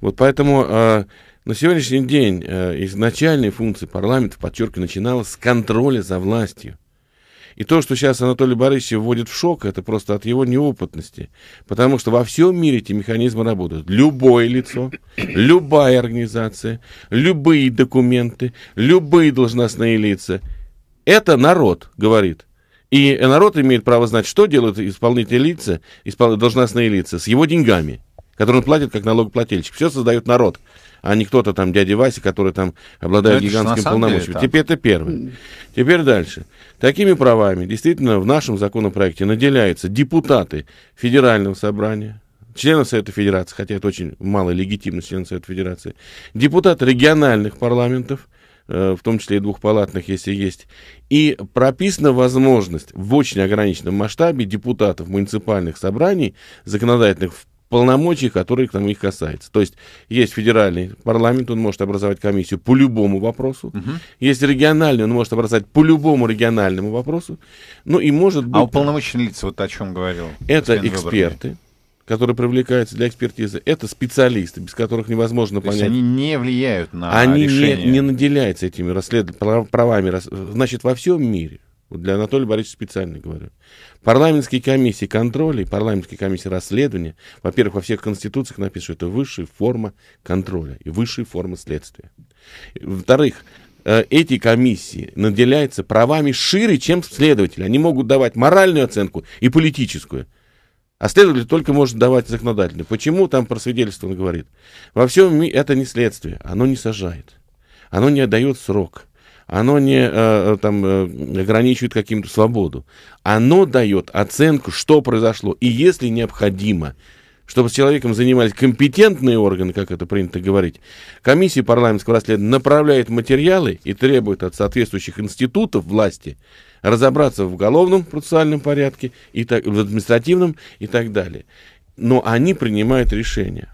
Вот поэтому на сегодняшний день э, изначальные функции парламента, подчеркиваю, начиналась с контроля за властью. И то, что сейчас Анатолий Борисович вводит в шок, это просто от его неопытности. Потому что во всем мире эти механизмы работают. Любое лицо, любая организация, любые документы, любые должностные лица. Это народ, говорит. И народ имеет право знать, что делают исполнительные лица, должностные лица с его деньгами, которые он платит как налогоплательщик. Все создает народ а не кто-то там дядя Вася, который там обладает гигантским полномочием. Деле, Теперь это первое. Теперь дальше. Такими правами действительно в нашем законопроекте наделяются депутаты Федерального собрания, членов Совета Федерации, хотя это очень мало легитимно членов Совета Федерации, депутаты региональных парламентов, э, в том числе и двухпалатных, если есть, и прописана возможность в очень ограниченном масштабе депутатов муниципальных собраний законодательных в полномочий, которые к нам их касаются. То есть есть федеральный парламент, он может образовать комиссию по любому вопросу. Угу. Есть региональный, он может образовать по любому региональному вопросу. Ну и может а быть... А уполномоченные лица, вот о чем говорил. Это эксперты. которые привлекаются для экспертизы, это специалисты, без которых невозможно То понять. Есть они не влияют на они решение. Они не, не наделяются этими расслед... правами. Значит, во всем мире вот для Анатолия Борисовича специально говорю. Парламентские комиссии контроля и парламентские комиссии расследования, во-первых, во всех конституциях написано, что это высшая форма контроля и высшая форма следствия. Во-вторых, э, эти комиссии наделяются правами шире, чем следователи. Они могут давать моральную оценку и политическую. А следователь только может давать законодательную. Почему там про свидетельство он говорит? Во всем мире это не следствие. Оно не сажает. Оно не отдает срок оно не э, э там, э, ограничивает каким-то свободу. Оно дает оценку, что произошло. И если необходимо, чтобы с человеком занимались компетентные органы, как это принято говорить, комиссия парламентского расследования направляет материалы и требует от соответствующих институтов власти разобраться в уголовном процессуальном порядке, и так, в административном и так далее. Но они принимают решение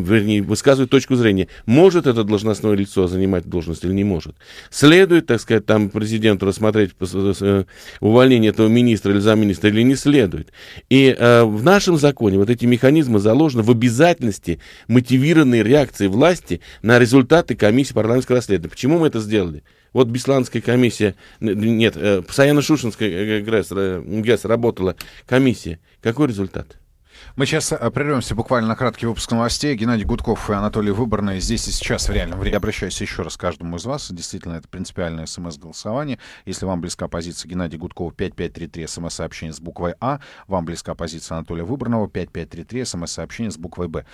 вернее, высказывает точку зрения, может это должностное лицо занимать должность или не может. Следует, так сказать, там президенту рассмотреть э, э, увольнение этого министра или замминистра или не следует. И э, в нашем законе вот эти механизмы заложены в обязательности мотивированной реакции власти на результаты комиссии парламентского расследования. Почему мы это сделали? Вот Бесланская комиссия, нет, э, шушинская э, ГЭС э, работала комиссия. Какой результат? Мы сейчас э, прервемся буквально на краткий выпуск новостей. Геннадий Гудков и Анатолий Выборный здесь и сейчас в реальном времени. Я обращаюсь еще раз к каждому из вас. Действительно, это принципиальное смс-голосование. Если вам близка позиция Геннадия Гудкова 5533 смс-сообщение с буквой А, вам близка позиция Анатолия Выборного 5533 смс-сообщение с буквой Б.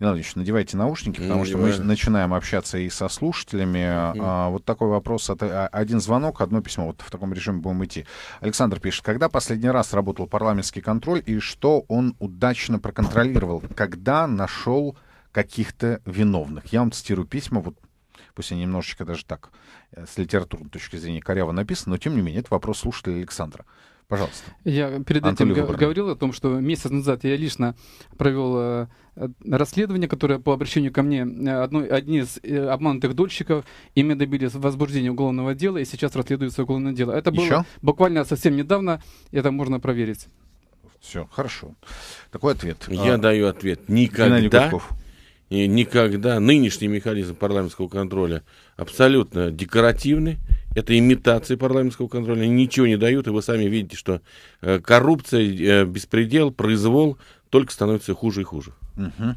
Геннадий Ильич, надевайте наушники, потому ну, что мы начинаем общаться и со слушателями. А, вот такой вопрос. А, один звонок, одно письмо. Вот в таком режиме будем идти. Александр пишет. Когда последний раз работал парламентский контроль и что он удачно однозначно проконтролировал, когда нашел каких-то виновных. Я вам цитирую письма, вот пусть они немножечко даже так э, с литературной точки зрения коряво написаны, но тем не менее это вопрос слушателя Александра. Пожалуйста. Я перед этим Выборный. говорил о том, что месяц назад я лично провел э, э, расследование, которое по обращению ко мне одной, одни из обманутых дольщиков, ими добились возбуждения уголовного дела, и сейчас расследуется уголовное дело. Это Еще? было буквально совсем недавно, это можно проверить. Все, хорошо. Такой ответ. Я а, даю ответ. Никогда. И никогда нынешний механизм парламентского контроля абсолютно декоративный. Это имитации парламентского контроля. ничего не дают, и вы сами видите, что э, коррупция, э, беспредел, произвол только становится хуже и хуже. Угу.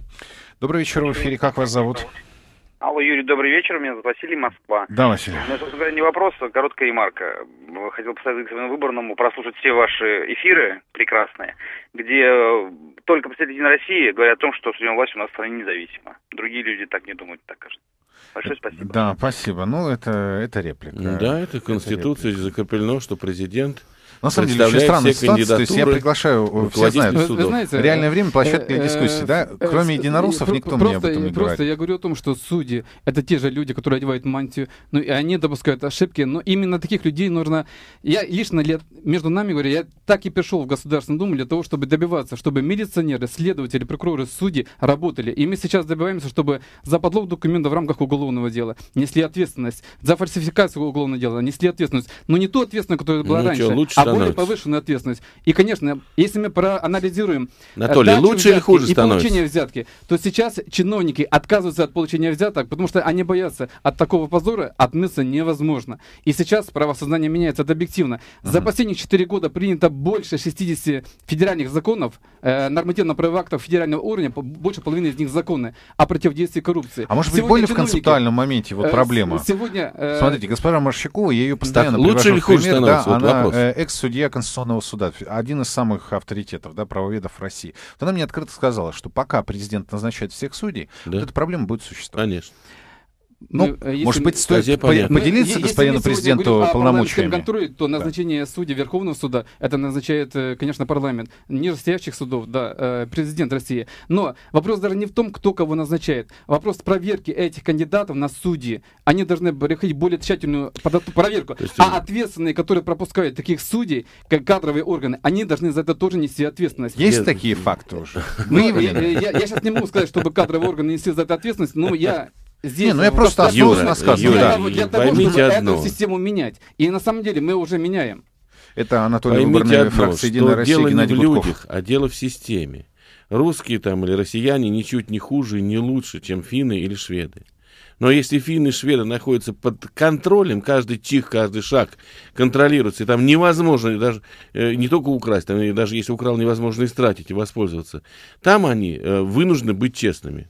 Добрый вечер в эфире. Как вас зовут? Алло, Юрий, добрый вечер. Меня зовут Василий Москва. Да, Василий. Ну, собственно не вопрос, а короткая ремарка. Хотел поставить Александру Выборному прослушать все ваши эфиры прекрасные, где э, только представители Единой России говорят о том, что судебная власть у нас в стране независима. Другие люди так не думают, так кажется. Большое э, спасибо. Да, спасибо. Ну, это, это реплика. Ну да, это Конституция это закреплено, что президент на самом деле, очень странная ситуация. То есть я приглашаю, все знают. Вы, вы знаете, Реальное время площадка для э, дискуссий, да? Э, Кроме э, единороссов никто мне об этом не говорит. Просто я говорю о том, что судьи — это те же люди, которые одевают мантию, ну и они допускают ошибки, но именно таких людей нужно... Я лично, лет, между нами говорю, я так и пришел в Государственную Думу для того, чтобы добиваться, чтобы милиционеры, следователи, прокуроры, судьи работали. И мы сейчас добиваемся, чтобы за подлог документа в рамках уголовного дела несли ответственность, за фальсификацию уголовного дела несли ответственность, но не ту ответственность, которая была ну, раньше, что, лучше а более повышенная ответственность. И, конечно, если мы проанализируем э, Анатолий, лучше или хуже и становится? получение взятки, то сейчас чиновники отказываются от получения взяток, потому что они боятся от такого позора отмыться невозможно. И сейчас правосознание меняется, это объективно. За последние 4 года принято больше 60 федеральных законов, э, нормативно-правовых актов федерального уровня, больше половины из них законы о а противодействии коррупции. А может быть, сегодня больно в концептуальном моменте вот э, проблема? Сегодня... Э, Смотрите, госпожа Марщакова, я ее постоянно так, лучше или хуже пример, становится? Да, вот она вопрос. Э, экс судья Конституционного суда, один из самых авторитетов, да, правоведов России, вот она мне открыто сказала, что пока президент назначает всех судей, да. вот эта проблема будет существовать. Конечно. Ну, ну э, если, может быть, стоит по поделиться ну, если, господину если президенту полномочиями. контроле, то назначение да. судей Верховного суда, это назначает, конечно, парламент. Нижестоящих судов, да, э, президент России. Но вопрос даже не в том, кто кого назначает. Вопрос проверки этих кандидатов на судьи. Они должны проходить более тщательную проверку. есть, а ответственные, которые пропускают таких судей, как кадровые органы, они должны за это тоже нести ответственность. Есть Нет. такие факты уже? Ну, я, я сейчас не могу сказать, чтобы кадровые органы несли за это ответственность, но я Здесь, не, ну я просто основу на Юра, да. Юра, для того, чтобы одно. эту систему менять. И на самом деле мы уже меняем. Это Анатолий Поймите одно, фракция «Единая Россия» дело Геннадий не в людях, а дело в системе. Русские там или россияне ничуть не хуже и не лучше, чем финны или шведы. Но если финны и шведы находятся под контролем, каждый чих, каждый шаг контролируется, и там невозможно даже э, не только украсть, там и даже если украл, невозможно истратить и воспользоваться. Там они э, вынуждены быть честными.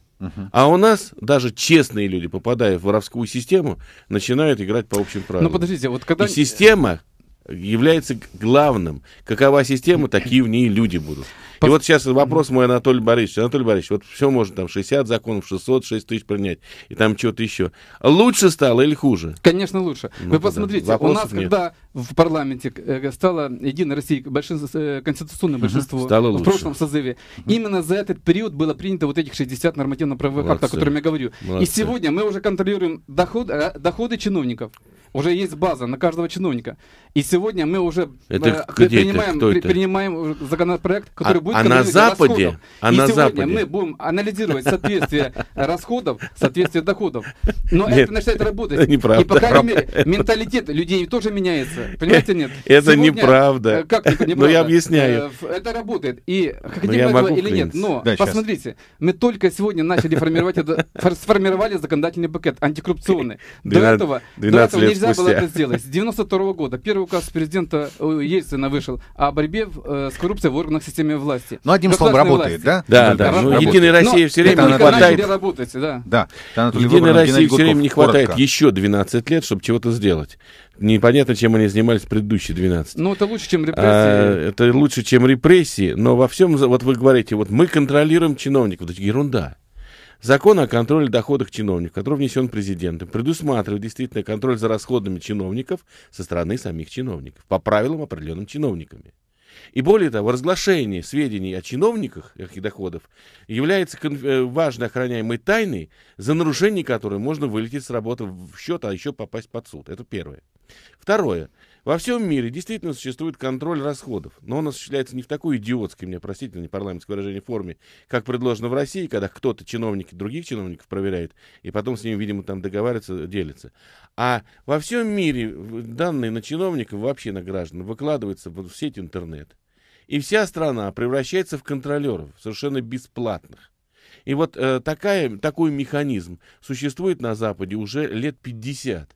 А у нас даже честные люди, попадая в воровскую систему, начинают играть по общим правилам. Ну подождите, вот когда... И система является главным. Какова система, такие в ней люди будут. По... И вот сейчас вопрос мой Анатолий Борисович. Анатолий Борисович, вот все можно, там 60 законов, 600, 6 тысяч принять, и там что-то еще. Лучше стало или хуже? Конечно, лучше. Ну, Вы посмотрите, у нас, нет. когда в парламенте э, стало Единая Россия, большинство, э, конституционное большинство стало в прошлом созыве, именно за этот период было принято вот этих 60 нормативно-правовых актов, о которых я говорю. Молодцы. И сегодня мы уже контролируем доход, э, доходы чиновников. Уже есть база на каждого чиновника. И сегодня мы уже это, принимаем, это? принимаем законопроект, который а будет а на Западе, расходов. а и на сегодня Западе. мы будем анализировать соответствие расходов, соответствие доходов. Но нет, это начинает работать. Это неправда. И, по крайней мере, менталитет людей тоже меняется. Понимаете, нет? Это сегодня, неправда. Э, как это неправда? Но я объясняю. Э, это работает. И хотим этого или нет. Но да, посмотрите, сейчас. мы только сегодня начали формировать это, сформировали законодательный пакет антикоррупционный. 12, до этого, до этого нельзя спустя. было это сделать. С 92 -го года первый указ президента э, Ельцина вышел о борьбе с коррупцией в органах системы власти власти. Ну, одним словом, работает, власти. да? Да, ну, да. да. Ну, Единой России все время не хватает. Работаете, да. Да. Единой России все время не хватает еще 12 лет, чтобы чего-то сделать. Непонятно, чем они занимались предыдущие 12. Ну, это лучше, чем а, репрессии. А, это лучше, чем репрессии, но во всем, вот вы говорите, вот мы контролируем чиновников. Это ерунда. Закон о контроле доходов чиновников, который внесен президентом, предусматривает действительно контроль за расходами чиновников со стороны самих чиновников, по правилам, определенным чиновниками. И более того, разглашение сведений о чиновниках их доходов является э, важной охраняемой тайной, за нарушение которой можно вылететь с работы в счет, а еще попасть под суд. Это первое. Второе. Во всем мире действительно существует контроль расходов, но он осуществляется не в такой идиотской, мне простите, не парламентское выражение, форме, как предложено в России, когда кто-то чиновники других чиновников проверяет, и потом с ними, видимо, там договариваются, делятся. А во всем мире данные на чиновников, вообще на граждан, выкладываются в сеть интернет. И вся страна превращается в контролеров, совершенно бесплатных. И вот э, такая, такой механизм существует на Западе уже лет 50.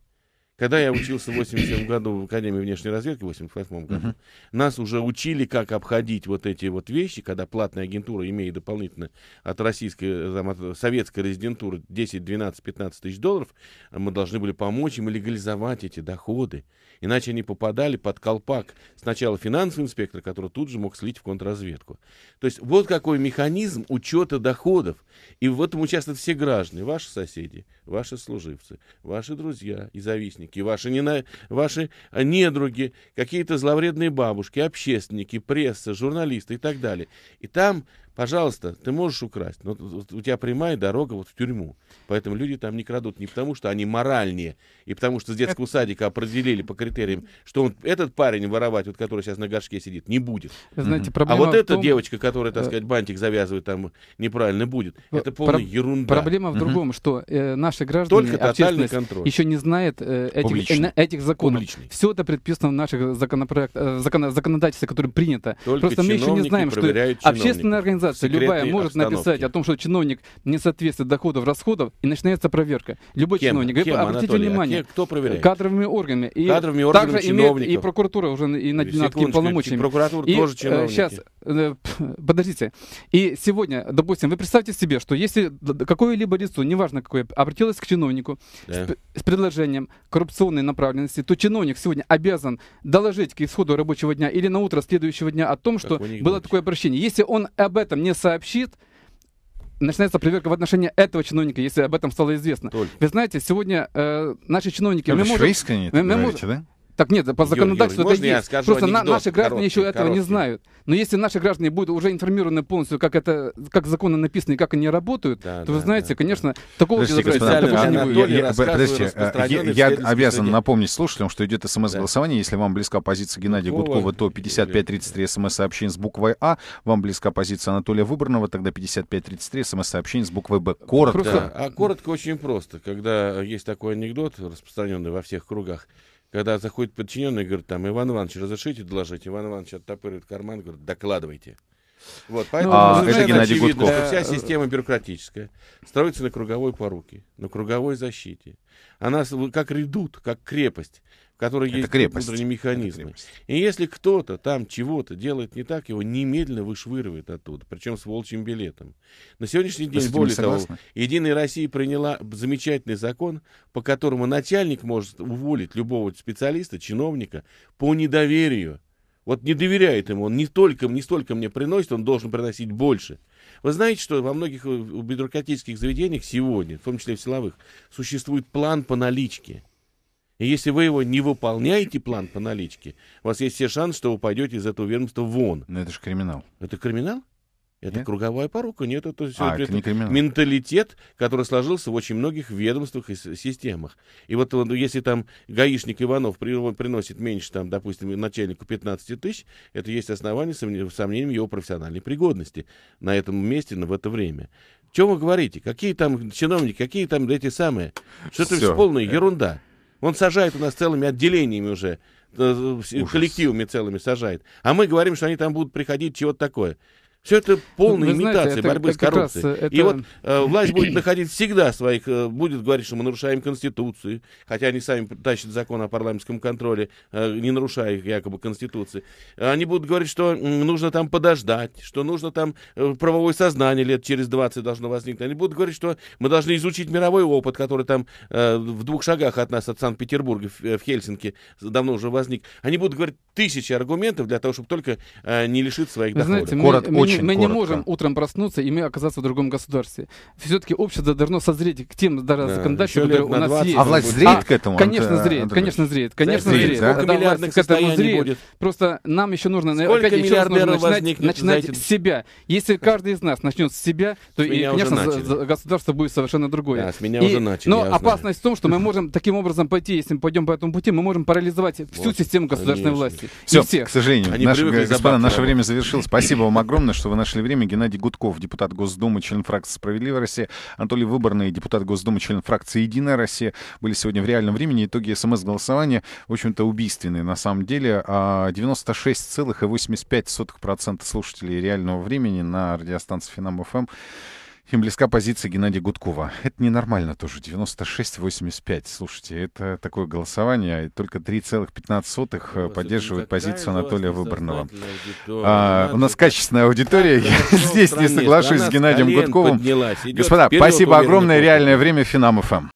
Когда я учился в 87 году в Академии внешней разведки, в 88 году, uh-huh. нас уже учили, как обходить вот эти вот вещи, когда платная агентура имеет дополнительно от российской, там, от советской резидентуры 10, 12, 15 тысяч долларов, мы должны были помочь им легализовать эти доходы. Иначе они попадали под колпак сначала финансовый инспектор, который тут же мог слить в контрразведку. То есть вот какой механизм учета доходов. И в этом участвуют все граждане, ваши соседи, ваши служивцы, ваши друзья и завистники чиновники, ваши, на ваши а недруги, какие-то зловредные бабушки, общественники, пресса, журналисты и так далее. И там пожалуйста, ты можешь украсть, но у тебя прямая дорога вот в тюрьму. Поэтому люди там не крадут не потому, что они моральнее, и потому что с детского садика определили по критериям, что он, этот парень воровать, вот который сейчас на горшке сидит, не будет. Вы знаете, а вот эта том... девочка, которая, так э, сказать, бантик завязывает там неправильно будет, э, это полная Про... ерунда. Проблема в другом, что э, наши граждане, Только тотальный контроль. еще не знает э, этих, э, этих законов. Публичный. Все это предписано в наших законопроект, э, закон, законодательстве, которое принято. Только Просто мы еще не знаем, что общественная организация организация Секретные любая может обстановки. написать о том, что чиновник не соответствует доходов, расходов, и начинается проверка. Любой кем? чиновник. Кем, Обратите Анатолий? внимание. А кто проверяет? Кадровыми органами. И Кадровыми органами также чиновников. и прокуратура уже и над, над полномочиями. Прокуратура и, тоже э, чиновники. Сейчас, э, подождите. И сегодня, допустим, вы представьте себе, что если какое-либо лицо, неважно какое, обратилось к чиновнику да. с, с предложением коррупционной направленности, то чиновник сегодня обязан доложить к исходу рабочего дня или на утро следующего дня о том, что было такое обращение. Если он об этом этом не сообщит, начинается проверка в отношении этого чиновника, если об этом стало известно. Только. Вы знаете, сегодня э, наши чиновники... Это ну, мы можем, искренне мы, мы говорите, можем, да? Так нет, по законодательству Юр, Юр, это есть. скажу Просто анекдот, на, наши граждане короткий, еще этого короткий. не знают. Но если наши граждане будут уже информированы полностью, как это, как законы написаны и как они работают, да, то вы знаете, да, конечно, да. такого Подождите, не будет. Я, подождите, э, я, обязан напомнить слушателям, что идет смс-голосование. Да. Если вам близка позиция Геннадия Гудкова, Гудкова то 5533 смс-сообщение с буквой А. Вам близка позиция Анатолия Выборного, тогда 5533 смс-сообщение с буквой Б. Коротко. Да, а коротко очень просто. Когда э, есть такой анекдот, распространенный во всех кругах, когда заходит подчиненный, говорит, там, Иван Иванович, разрешите доложить? Иван Иванович оттопыривает карман, говорит, докладывайте. Вот, поэтому а, это Геннадий очевидно, Гудков. вся система бюрократическая строится на круговой поруке, на круговой защите. Она как редут, как крепость которой это есть крепость. внутренний механизм. Крепость. И если кто-то там чего-то делает не так, его немедленно вышвыривает оттуда, причем с волчьим билетом. На сегодняшний день, Вы более того, Единая Россия приняла замечательный закон, по которому начальник может уволить любого специалиста, чиновника по недоверию. Вот не доверяет ему, он не только, не столько мне приносит, он должен приносить больше. Вы знаете, что во многих э, бюрократических заведениях сегодня, в том числе в силовых, существует план по наличке – и если вы его не выполняете, план по наличке, у вас есть все шансы, что вы пойдете из этого ведомства вон. Но это же криминал. Это криминал? Это нет? круговая порука, нет, это, а, это, это не криминал. менталитет, который сложился в очень многих ведомствах и системах. И вот если там гаишник Иванов приносит меньше, там, допустим, начальнику 15 тысяч, это есть основания основание сомнениям его профессиональной пригодности на этом месте, в это время. Чем вы говорите? Какие там чиновники, какие там эти самые? Что это все полная ерунда. Он сажает у нас целыми отделениями уже, э, Ужас. коллективами целыми сажает. А мы говорим, что они там будут приходить чего-то такое. Все это полная Вы имитация знаете, борьбы это, с коррупцией. это... И вот э, власть будет находить всегда своих, э, будет говорить, что мы нарушаем Конституцию, хотя они сами тащат закон о парламентском контроле, э, не нарушая их якобы Конституции. Они будут говорить, что нужно там подождать, что нужно там э, правовое сознание лет через 20 должно возникнуть. Они будут говорить, что мы должны изучить мировой опыт, который там э, в двух шагах от нас, от Санкт-Петербурга, в, э, в Хельсинки, давно уже возник. Они будут говорить тысячи аргументов для того, чтобы только э, не лишить своих доходов. Знаете, мы, Город мы, очень мы, мы не можем утром проснуться и мы оказаться в другом государстве. Все-таки общество должно созреть к тем даже да, законодательствам, которые у нас 20, есть. А власть зреет а, к этому? Конечно, это, зреет, Андрей. конечно, зреет, конечно, зреет. зреет. Да? Когда власть к этому зреет, будет. просто нам еще нужно, э, Сколько опять еще нужно начинать, начинать с себя. Если каждый из нас начнет с себя, то, с и, конечно, государство будет совершенно другое. Да, с меня и, уже начали, Но опасность в том, что мы можем таким образом пойти, если мы пойдем по этому пути, мы можем парализовать всю систему государственной власти. Все, все, все. к сожалению, Они наш, господа, наше работы. время завершилось. Спасибо вам огромное, что вы нашли время. Геннадий Гудков, депутат Госдумы, член фракции «Справедливая Россия», Анатолий Выборный, депутат Госдумы, член фракции «Единая Россия», были сегодня в реальном времени. Итоги СМС-голосования, в общем-то, убийственные на самом деле. 96,85% а, слушателей реального времени на радиостанции «Финам-ФМ» Им близка позиция Геннадия Гудкова. Это ненормально тоже. 96-85. Слушайте, это такое голосование. Только 3,15 э, поддерживает позицию Анатолия Выборного. А, у нас качественная аудитория. Я ну, здесь не соглашусь с Геннадием Гудковым. Господа, спасибо огромное. Реальное время Финам ФМ.